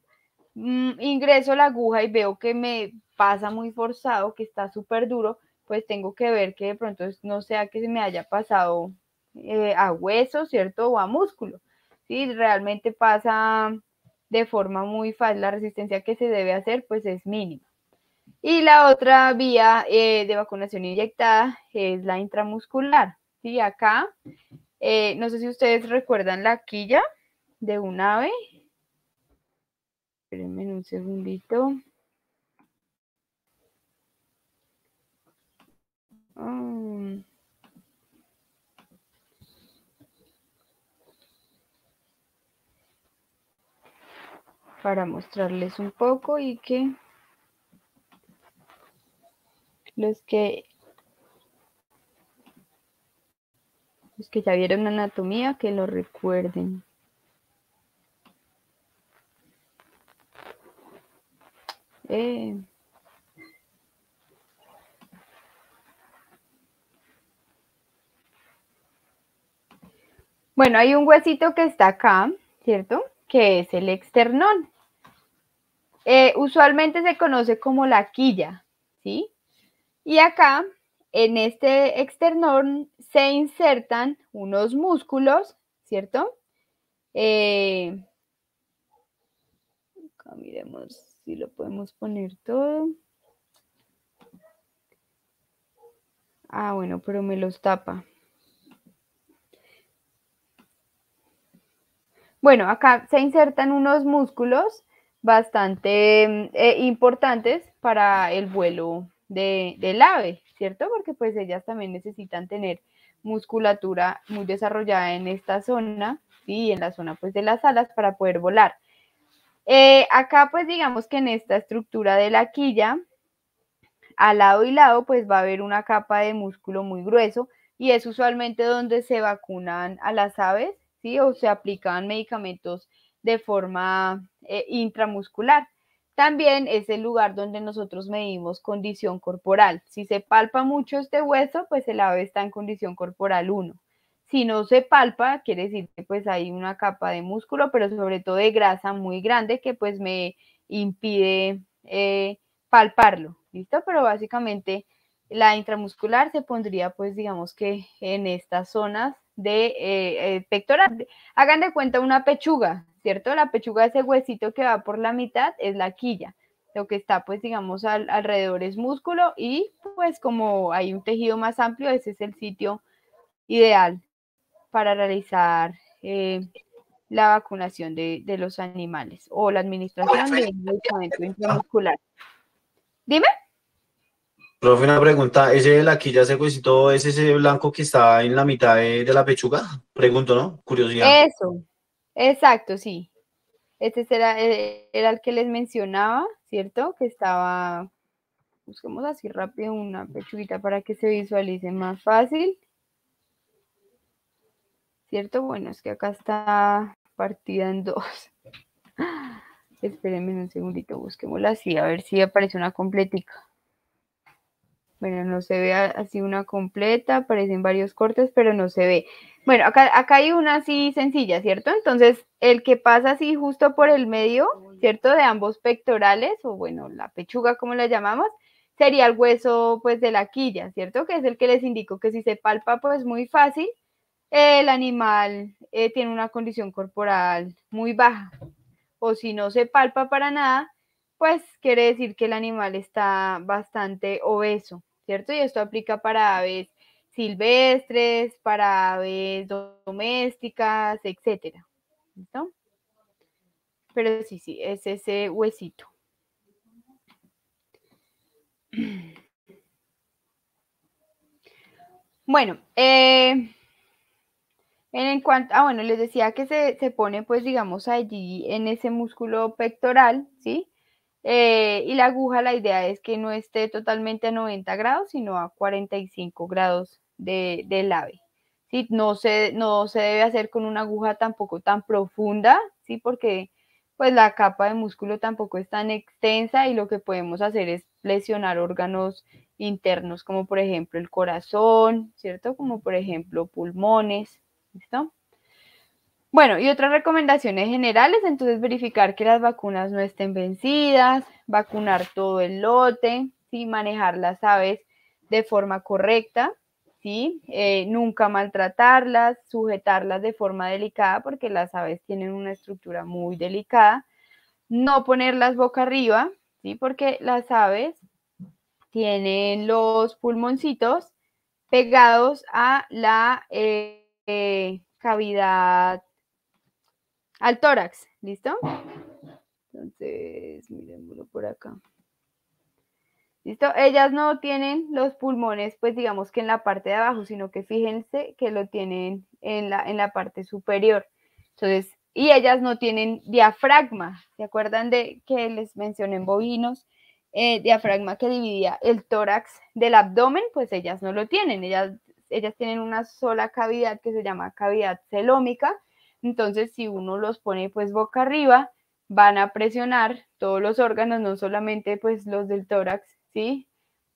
mm, ingreso la aguja y veo que me pasa muy forzado, que está súper duro, pues tengo que ver que de pronto no sea que se me haya pasado eh, a hueso, ¿cierto? O a músculo. Si realmente pasa de forma muy fácil, la resistencia que se debe hacer pues es mínima. Y la otra vía eh, de vacunación inyectada es la intramuscular. ¿sí? Acá eh, no sé si ustedes recuerdan la quilla de un ave. Espérenme un segundito. Mm. Para mostrarles un poco y que los que Pues, que ya vieron anatomía, que lo recuerden. Eh. Bueno, hay un huesito que está acá, ¿cierto? Que es el externón eh, usualmente se conoce como la quilla, ¿sí? Y acá en este externón se insertan unos músculos, ¿cierto? Eh, acá miremos si lo podemos poner todo. Ah, bueno, pero me los tapa. Bueno, acá se insertan unos músculos bastante eh, importantes para el vuelo de, del ave. ¿cierto? Porque pues ellas también necesitan tener musculatura muy desarrollada en esta zona, y En la zona pues de las alas para poder volar. Eh, acá pues digamos que en esta estructura de la quilla, al lado y lado pues va a haber una capa de músculo muy grueso y es usualmente donde se vacunan a las aves, ¿sí? O se aplican medicamentos de forma eh, intramuscular. También es el lugar donde nosotros medimos condición corporal. Si se palpa mucho este hueso, pues el ave está en condición corporal 1. Si no se palpa, quiere decir que pues hay una capa de músculo, pero sobre todo de grasa muy grande que pues me impide eh, palparlo, ¿listo? Pero básicamente la intramuscular se pondría pues digamos que en estas zonas de eh, eh, pectoral. Hagan de cuenta una pechuga, ¿cierto? La pechuga, ese huesito que va por la mitad, es la quilla. Lo que está, pues, digamos, alrededor es músculo y, pues, como hay un tejido más amplio, ese es el sitio ideal para realizar eh, la vacunación de, los animales o la administración de medicamento intramuscular. Dime. Profe, una pregunta. ¿Ese de la quilla, ese huesito, es ese blanco que está en la mitad de la pechuga? Pregunto, ¿no? Curiosidad. Eso, Exacto, sí. Este eh, era, el que les mencionaba, ¿cierto? Que estaba, busquemos así rápido una pechuguita para que se visualice más fácil. ¿Cierto? Bueno, es que acá está partida en dos. [LAUGHS] Espérenme un segundito, busquémosla así, a ver si aparece una completica. Bueno, no se ve así una completa, aparecen varios cortes, pero no se ve. Bueno, acá, acá hay una así sencilla, ¿cierto? Entonces, el que pasa así justo por el medio, ¿cierto? De ambos pectorales, o bueno, la pechuga, como la llamamos, sería el hueso, pues, de la quilla, ¿cierto? Que es el que les indico que si se palpa, pues, muy fácil, el animal eh, tiene una condición corporal muy baja. O si no se palpa para nada, pues quiere decir que el animal está bastante obeso. ¿cierto? Y esto aplica para aves silvestres, para aves domésticas, etcétera. ¿Listo? Pero sí, sí, es ese huesito. [CLEARS THROAT] Bueno, eh, en cuanto, ah, bueno, les decía que se, se pone, pues, digamos, allí en ese músculo pectoral, ¿sí? Eh, y la aguja, la idea es que no esté totalmente a 90 grados, sino a 45 grados de, del ave. ¿sí? No, se, no se debe hacer con una aguja tampoco tan profunda, ¿sí? porque pues la capa de músculo tampoco es tan extensa y lo que podemos hacer es lesionar órganos internos, como por ejemplo el corazón, ¿cierto? Como por ejemplo pulmones, ¿listo? Bueno, y otras recomendaciones generales, entonces verificar que las vacunas no estén vencidas, vacunar todo el lote, ¿sí? manejar las aves de forma correcta, ¿sí? Eh, nunca maltratarlas, sujetarlas de forma delicada porque las aves tienen una estructura muy delicada, no ponerlas boca arriba, ¿sí? porque las aves tienen los pulmoncitos pegados a la eh, eh, cavidad al tórax, ¿listo? Entonces, miremoslo por acá. ¿Listo? Ellas no tienen los pulmones, pues digamos que en la parte de abajo, sino que fíjense que lo tienen en la, en la parte superior. Entonces, y ellas no tienen diafragma. ¿Se acuerdan de que les mencioné en bovinos? Eh, diafragma que dividía el tórax del abdomen, pues ellas no lo tienen. Ellas, ellas tienen una sola cavidad que se llama cavidad celómica entonces, si uno los pone pues boca arriba, van a presionar todos los órganos, no solamente pues los del tórax, ¿sí?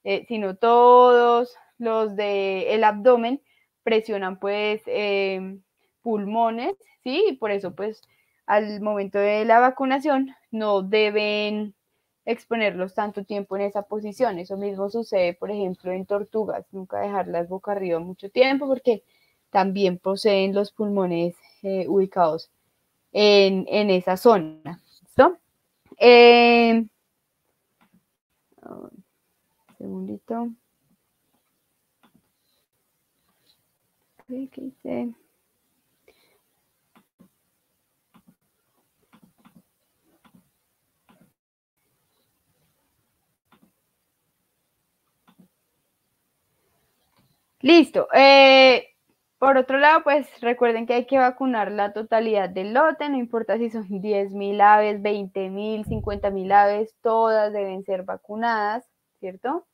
Eh, sino todos los del abdomen presionan pues em, pulmones, ¿sí? Y por eso pues al momento de la vacunación no deben exponerlos tanto tiempo en esa posición. Eso mismo sucede, por ejemplo, en tortugas, nunca dejarlas boca arriba mucho tiempo porque también poseen los pulmones eh, ubicados en, en, esa zona. ¿Listo? Eh, segundito. ¿Qué hice? Listo. Eh, por otro lado, pues recuerden que hay que vacunar la totalidad del lote, no importa si son 10.000 aves, 20.000, 50.000 aves, todas deben ser vacunadas, ¿cierto?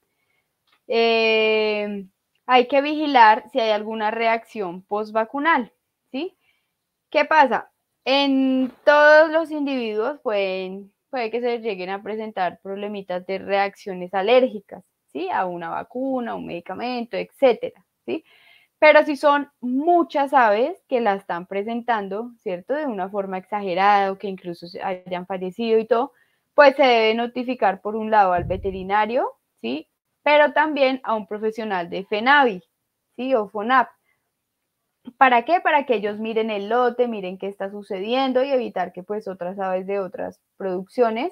Eh, hay que vigilar si hay alguna reacción postvacunal, ¿sí? ¿Qué pasa? En todos los individuos pueden, puede que se lleguen a presentar problemitas de reacciones alérgicas, ¿sí? A una vacuna, un medicamento, etcétera, ¿sí? Pero si son muchas aves que la están presentando, ¿cierto? De una forma exagerada o que incluso hayan fallecido y todo, pues se debe notificar por un lado al veterinario, ¿sí? Pero también a un profesional de FENAVI, ¿sí? O FONAP. ¿Para qué? Para que ellos miren el lote, miren qué está sucediendo y evitar que pues otras aves de otras producciones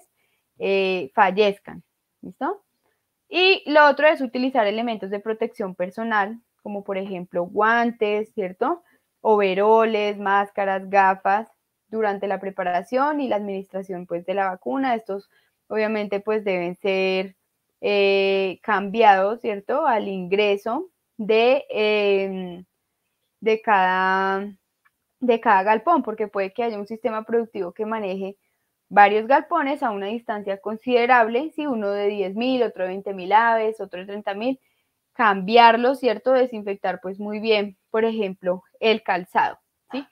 eh, fallezcan, ¿listo? Y lo otro es utilizar elementos de protección personal, como por ejemplo guantes, ¿cierto? Overoles, máscaras, gafas, durante la preparación y la administración pues de la vacuna. Estos obviamente pues deben ser eh, cambiados, ¿cierto? Al ingreso de, em, de, cada, de cada galpón, porque puede que haya un sistema productivo que maneje varios galpones a una distancia considerable, si uno de 10.000, otro de 20.000 aves, otro de 30.000, cambiarlo, ¿cierto? Desinfectar, pues muy bien, por ejemplo, el calzado, ¿sí?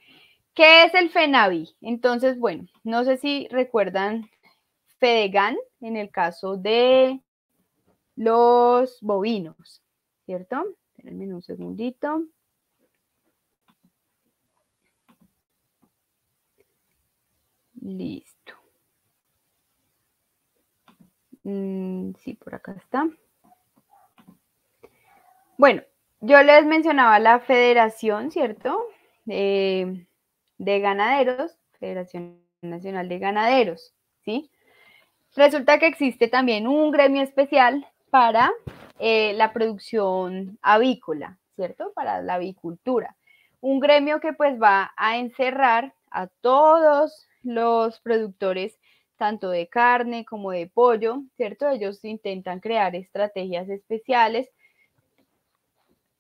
¿Qué es el FENAVI? Entonces, bueno, no sé si recuerdan FEDEGAN en el caso de los bovinos, ¿cierto? Espérenme un segundito. Listo. Mm, sí, por acá está. Bueno, yo les mencionaba la federación, ¿cierto? de ganaderos, Federación Nacional de Ganaderos, ¿sí? Resulta que existe también un gremio especial para eh, la producción avícola, ¿cierto? Para la avicultura. Un gremio que pues va a encerrar a todos los productores, tanto de carne como de pollo, ¿cierto? Ellos intentan crear estrategias especiales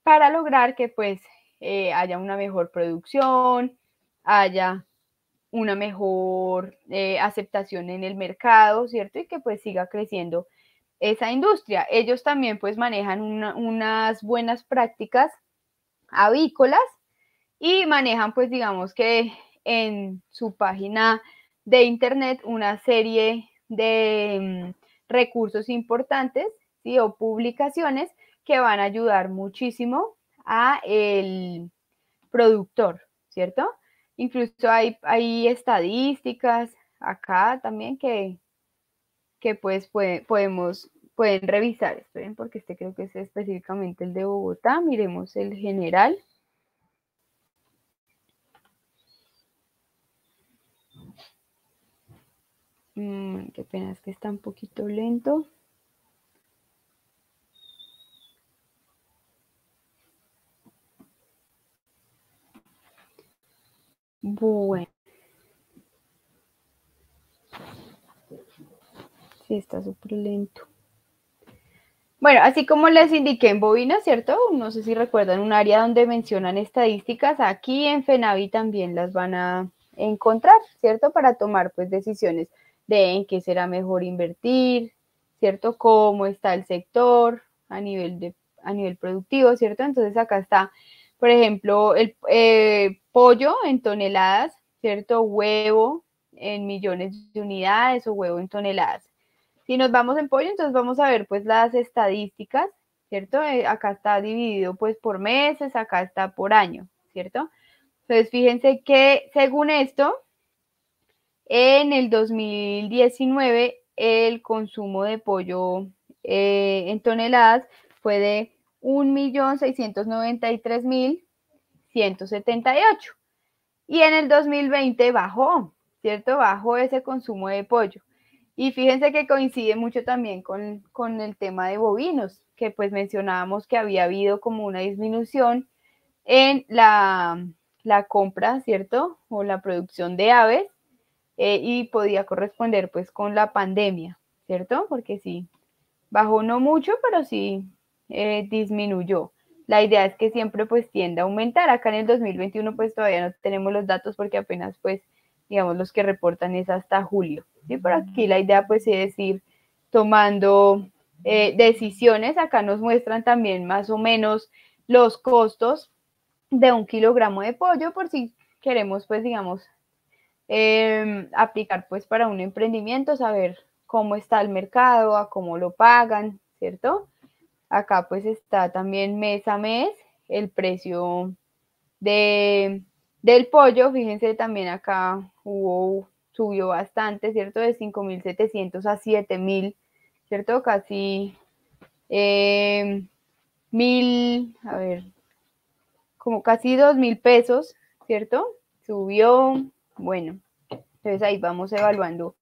para lograr que pues eh, haya una mejor producción, haya una mejor eh, aceptación en el mercado, ¿cierto? Y que pues siga creciendo esa industria. Ellos también pues manejan unas buenas prácticas avícolas y manejan pues digamos que en su página de internet una serie de mm, recursos importantes ¿sí? o publicaciones que van a ayudar muchísimo a el productor, ¿cierto? Incluso hay, estadísticas acá también que, que pues podemos pueden revisar. Esperen, porque este creo que es específicamente el de Bogotá. Miremos el general. Mm, qué pena, es que está un poquito lento. Bueno. Sí, está súper lento. Bueno, así como les indiqué en Bobina, ¿cierto? No sé si recuerdan un área donde mencionan estadísticas, aquí en FENAVI también las van a encontrar, ¿cierto? Para tomar pues decisiones de en qué será mejor invertir, ¿cierto? Cómo está el sector a nivel de a nivel productivo, ¿cierto? Entonces acá está por ejemplo, el eh, pollo en toneladas, ¿cierto? Huevo en millones de unidades o huevo en toneladas. Si nos vamos en pollo, entonces vamos a ver pues las estadísticas, ¿cierto? Eh, acá está dividido pues por meses, acá está por año, ¿cierto? Entonces fíjense que según esto, en el 2019 el consumo de pollo eh, en toneladas fue de 1.693.178. Y en el 2020 bajó, ¿cierto? Bajó ese consumo de pollo. Y fíjense que coincide mucho también con, el tema de bovinos, que pues mencionábamos que había habido como una disminución en la, la compra, ¿cierto? O la producción de aves eh, y podía corresponder pues con la pandemia, ¿cierto? Porque sí, bajó no mucho, pero sí eh, disminuyó. La idea es que siempre pues tiende a aumentar. Acá en el 2021 pues todavía no tenemos los datos porque apenas pues digamos los que reportan es hasta julio. y por aquí la idea pues es ir tomando eh, decisiones. Acá nos muestran también más o menos los costos de un kilogramo de pollo por si queremos pues digamos em, aplicar pues para un emprendimiento, saber cómo está el mercado, a cómo lo pagan, ¿cierto? Acá pues está también mes a mes el precio de, del pollo. Fíjense también acá hubo, subió bastante, ¿cierto? De 5.700 a 7.000, ¿cierto? Casi eh, mil, a ver, como casi dos mil pesos, ¿cierto? Subió, bueno, entonces ahí vamos evaluando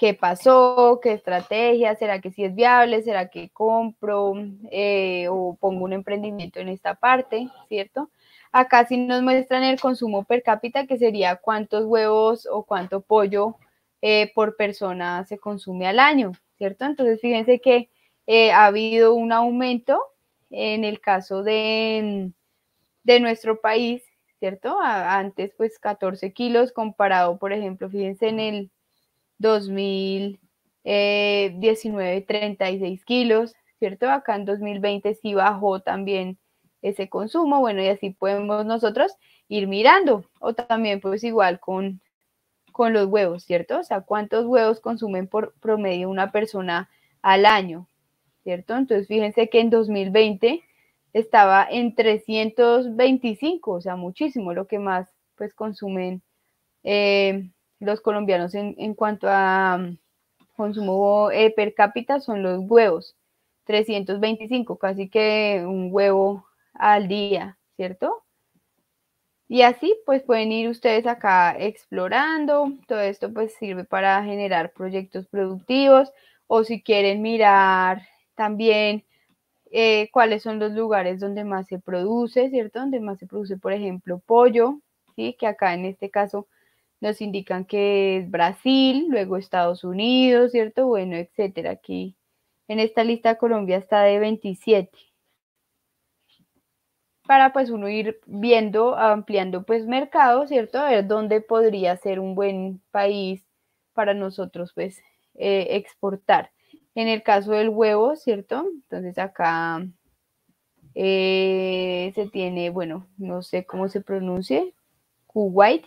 qué pasó, qué estrategia, será que si es viable, será que compro eh, o pongo un emprendimiento en esta parte, ¿cierto? Acá sí nos muestran el consumo per cápita, que sería cuántos huevos o cuánto pollo eh, por persona se consume al año, ¿cierto? Entonces fíjense que eh, ha habido un aumento en el caso de, de nuestro país, ¿cierto? antes pues 14 kilos comparado, por ejemplo, fíjense en el 2019 36 eh, kilos, ¿cierto? Acá en 2020 sí bajó también ese consumo, bueno, y así podemos nosotros ir mirando, o también pues igual con, con los huevos, ¿cierto? O sea, cuántos huevos consumen por promedio una persona al año, ¿cierto? Entonces, fíjense que en 2020 estaba en 325, o sea, muchísimo lo que más pues consumen eh, los colombianos en, cuanto a mm, consumo eh, per cápita son los huevos, 325, casi que un huevo al día, ¿cierto? Y así pues pueden ir ustedes acá explorando, todo esto pues sirve para generar proyectos productivos o si quieren mirar también eh, cuáles son los lugares donde más se produce, ¿cierto? Donde más se produce, por ejemplo, pollo, ¿sí? Que acá en este caso nos indican que es Brasil, luego Estados Unidos, ¿cierto? Bueno, etcétera. Aquí en esta lista Colombia está de 27. Para pues uno ir viendo, ampliando pues mercado, ¿cierto? A ver dónde podría ser un buen país para nosotros pues eh, exportar. En el caso del huevo, ¿cierto? Entonces acá eh, se tiene, bueno, no sé cómo se pronuncie, Kuwait,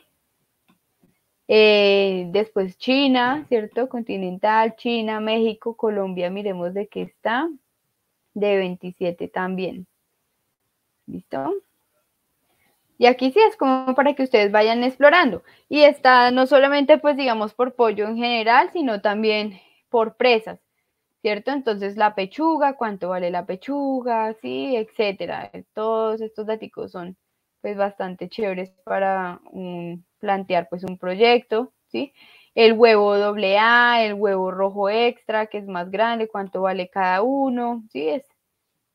eh, después China, ¿cierto? Continental, China, México, Colombia, miremos de qué está. De 27 también. ¿Listo? Y aquí sí es como para que ustedes vayan explorando. Y está no solamente, pues digamos, por pollo en general, sino también por presas, ¿cierto? Entonces la pechuga, cuánto vale la pechuga, sí, etcétera. Todos estos datos son pues bastante chéveres para un plantear pues un proyecto, ¿sí? El huevo doble A, el huevo rojo extra, que es más grande, cuánto vale cada uno, ¿sí? Es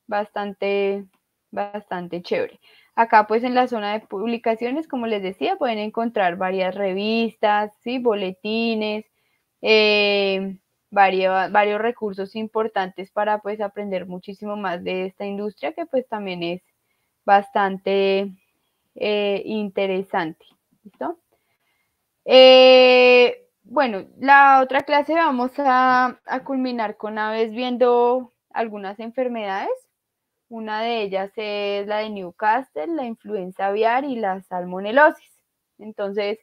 bastante, bastante chévere. Acá pues en la zona de publicaciones, como les decía, pueden encontrar varias revistas, ¿sí? boletines, eh, varios, varios recursos importantes para pues aprender muchísimo más de esta industria que pues también es bastante eh, interesante. Eh, bueno, la otra clase vamos a, culminar con aves viendo algunas enfermedades. Una de ellas es la de Newcastle, la influenza aviar y la salmonelosis. Entonces,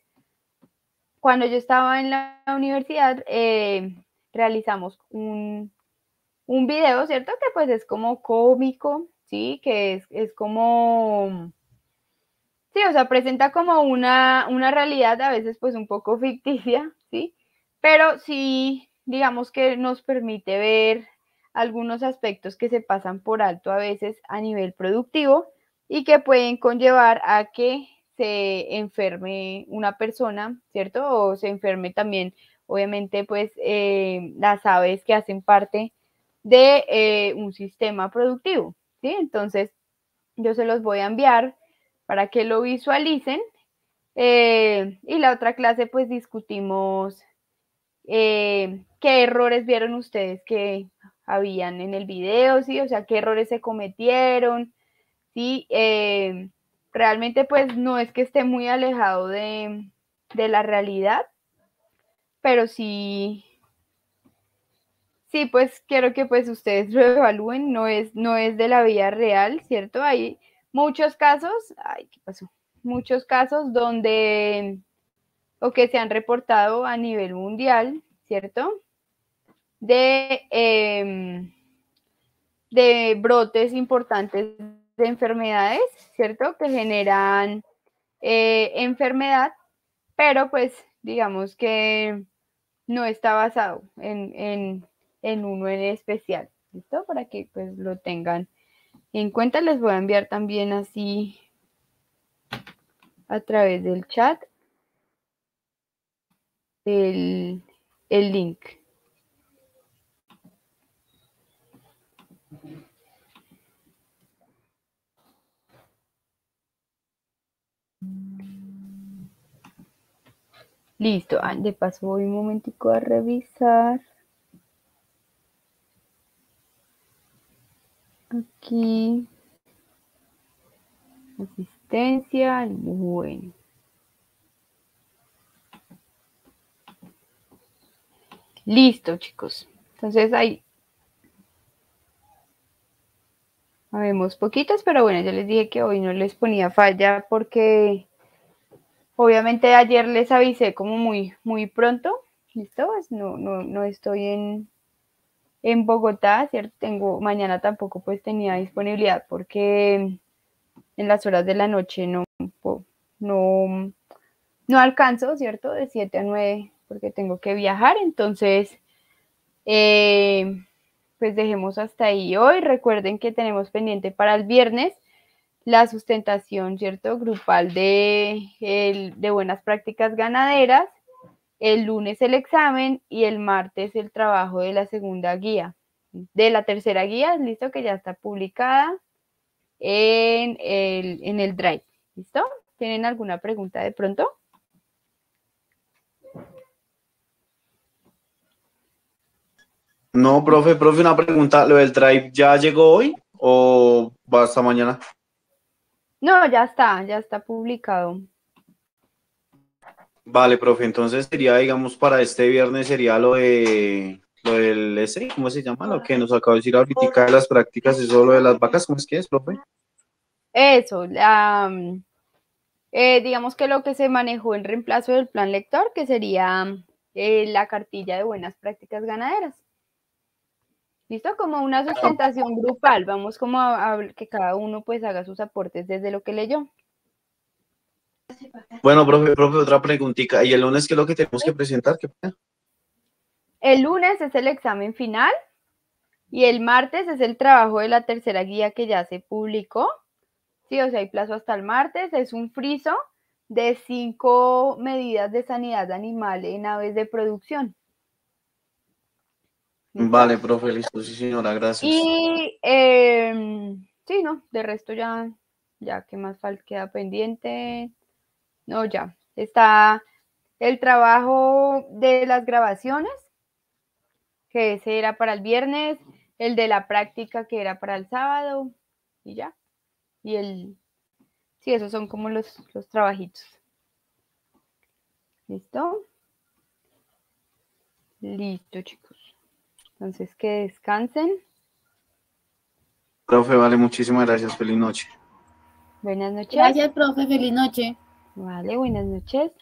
cuando yo estaba en la universidad, eh, realizamos un, video, ¿cierto? Que pues es como cómico, ¿sí? Que es como Sí, o sea, presenta como una, realidad a veces pues un poco [LAUGHS] ficticia, ¿sí? Pero sí, digamos que nos permite ver algunos aspectos que se pasan por alto a veces a nivel productivo y que pueden conllevar a que se enferme una persona, ¿cierto? O se enferme también, obviamente, pues eh, las aves que hacen parte de eh, un sistema productivo, ¿sí? Entonces, yo se los voy a enviar para que lo visualicen. Eh, y la otra clase, pues discutimos eh, qué errores vieron ustedes que habían en el video, ¿sí? O sea, qué errores se cometieron, ¿sí? Eh, realmente, pues no es que esté muy alejado de, la realidad, pero sí, sí, pues quiero que pues ustedes lo evalúen, no es, no es de la vida real, ¿cierto? ahí muchos casos, ay, ¿qué pasó? Muchos casos donde, o que se han reportado a nivel mundial, ¿cierto? De, em, de brotes importantes de enfermedades, ¿cierto? Que generan eh, enfermedad, pero pues digamos que no está basado en, en uno en especial, ¿listo? Para que pues lo tengan en cuenta. Les voy a enviar también así a través del chat el, link. Listo, ah, de paso voy un momentico a revisar. Aquí. Asistencia. Bueno. Listo, chicos. Entonces ahí. Habemos poquitos, pero bueno, ya les dije que hoy no les ponía falla porque obviamente ayer les avisé como muy, muy pronto. ¿Listo? no, no, no estoy en, en Bogotá, ¿cierto? Tengo, mañana tampoco pues tenía disponibilidad porque en las horas de la noche no, no, no alcanzo, ¿cierto? De 7 a 9 porque tengo que viajar, entonces, eh, pues dejemos hasta ahí hoy. Recuerden que tenemos pendiente para el viernes la sustentación, ¿cierto? Grupal de, de buenas prácticas ganaderas el lunes el examen y el martes el trabajo de la segunda guía. De la tercera guía, listo, que ya está publicada en el, en el Drive. ¿Listo? ¿Tienen alguna pregunta de pronto? No, profe, profe, una pregunta. ¿Lo del Drive ya llegó hoy o va hasta mañana? No, ya está, ya está publicado. Vale, profe, entonces sería, digamos, para este viernes sería lo de lo del ese, ¿cómo se llama? Lo que nos acaba de decir ahorita de las prácticas, eso lo de las vacas, ¿cómo es que es, profe? Eso, la, eh, digamos que lo que se manejó en reemplazo del plan lector, que sería eh, la cartilla de buenas prácticas ganaderas. ¿Listo? Como una sustentación grupal, vamos como a que cada uno pues haga sus aportes desde lo que leyó. Bueno, profe, otra preguntita. ¿Y el lunes qué es lo que tenemos que presentar? El lunes es el examen final y el martes es el trabajo de la tercera guía que ya se publicó. Sí, o sea, hay plazo hasta el martes. Es un friso de cinco medidas de sanidad animal en aves de producción. Vale, profe, listo, sí, señora, gracias. Y, em, sí, no, de resto ya, ya, ¿qué más falta? Queda pendiente. No, ya. Está el trabajo de las grabaciones, que ese era para el viernes, el de la práctica, que era para el sábado, y ya. Y el. Sí, esos son como los, trabajitos. ¿Listo? Listo, chicos. Entonces, que descansen. Profe, vale, muchísimas gracias. Feliz noche. Buenas noches. Gracias, profe. Feliz noche. Vale, buenas noches.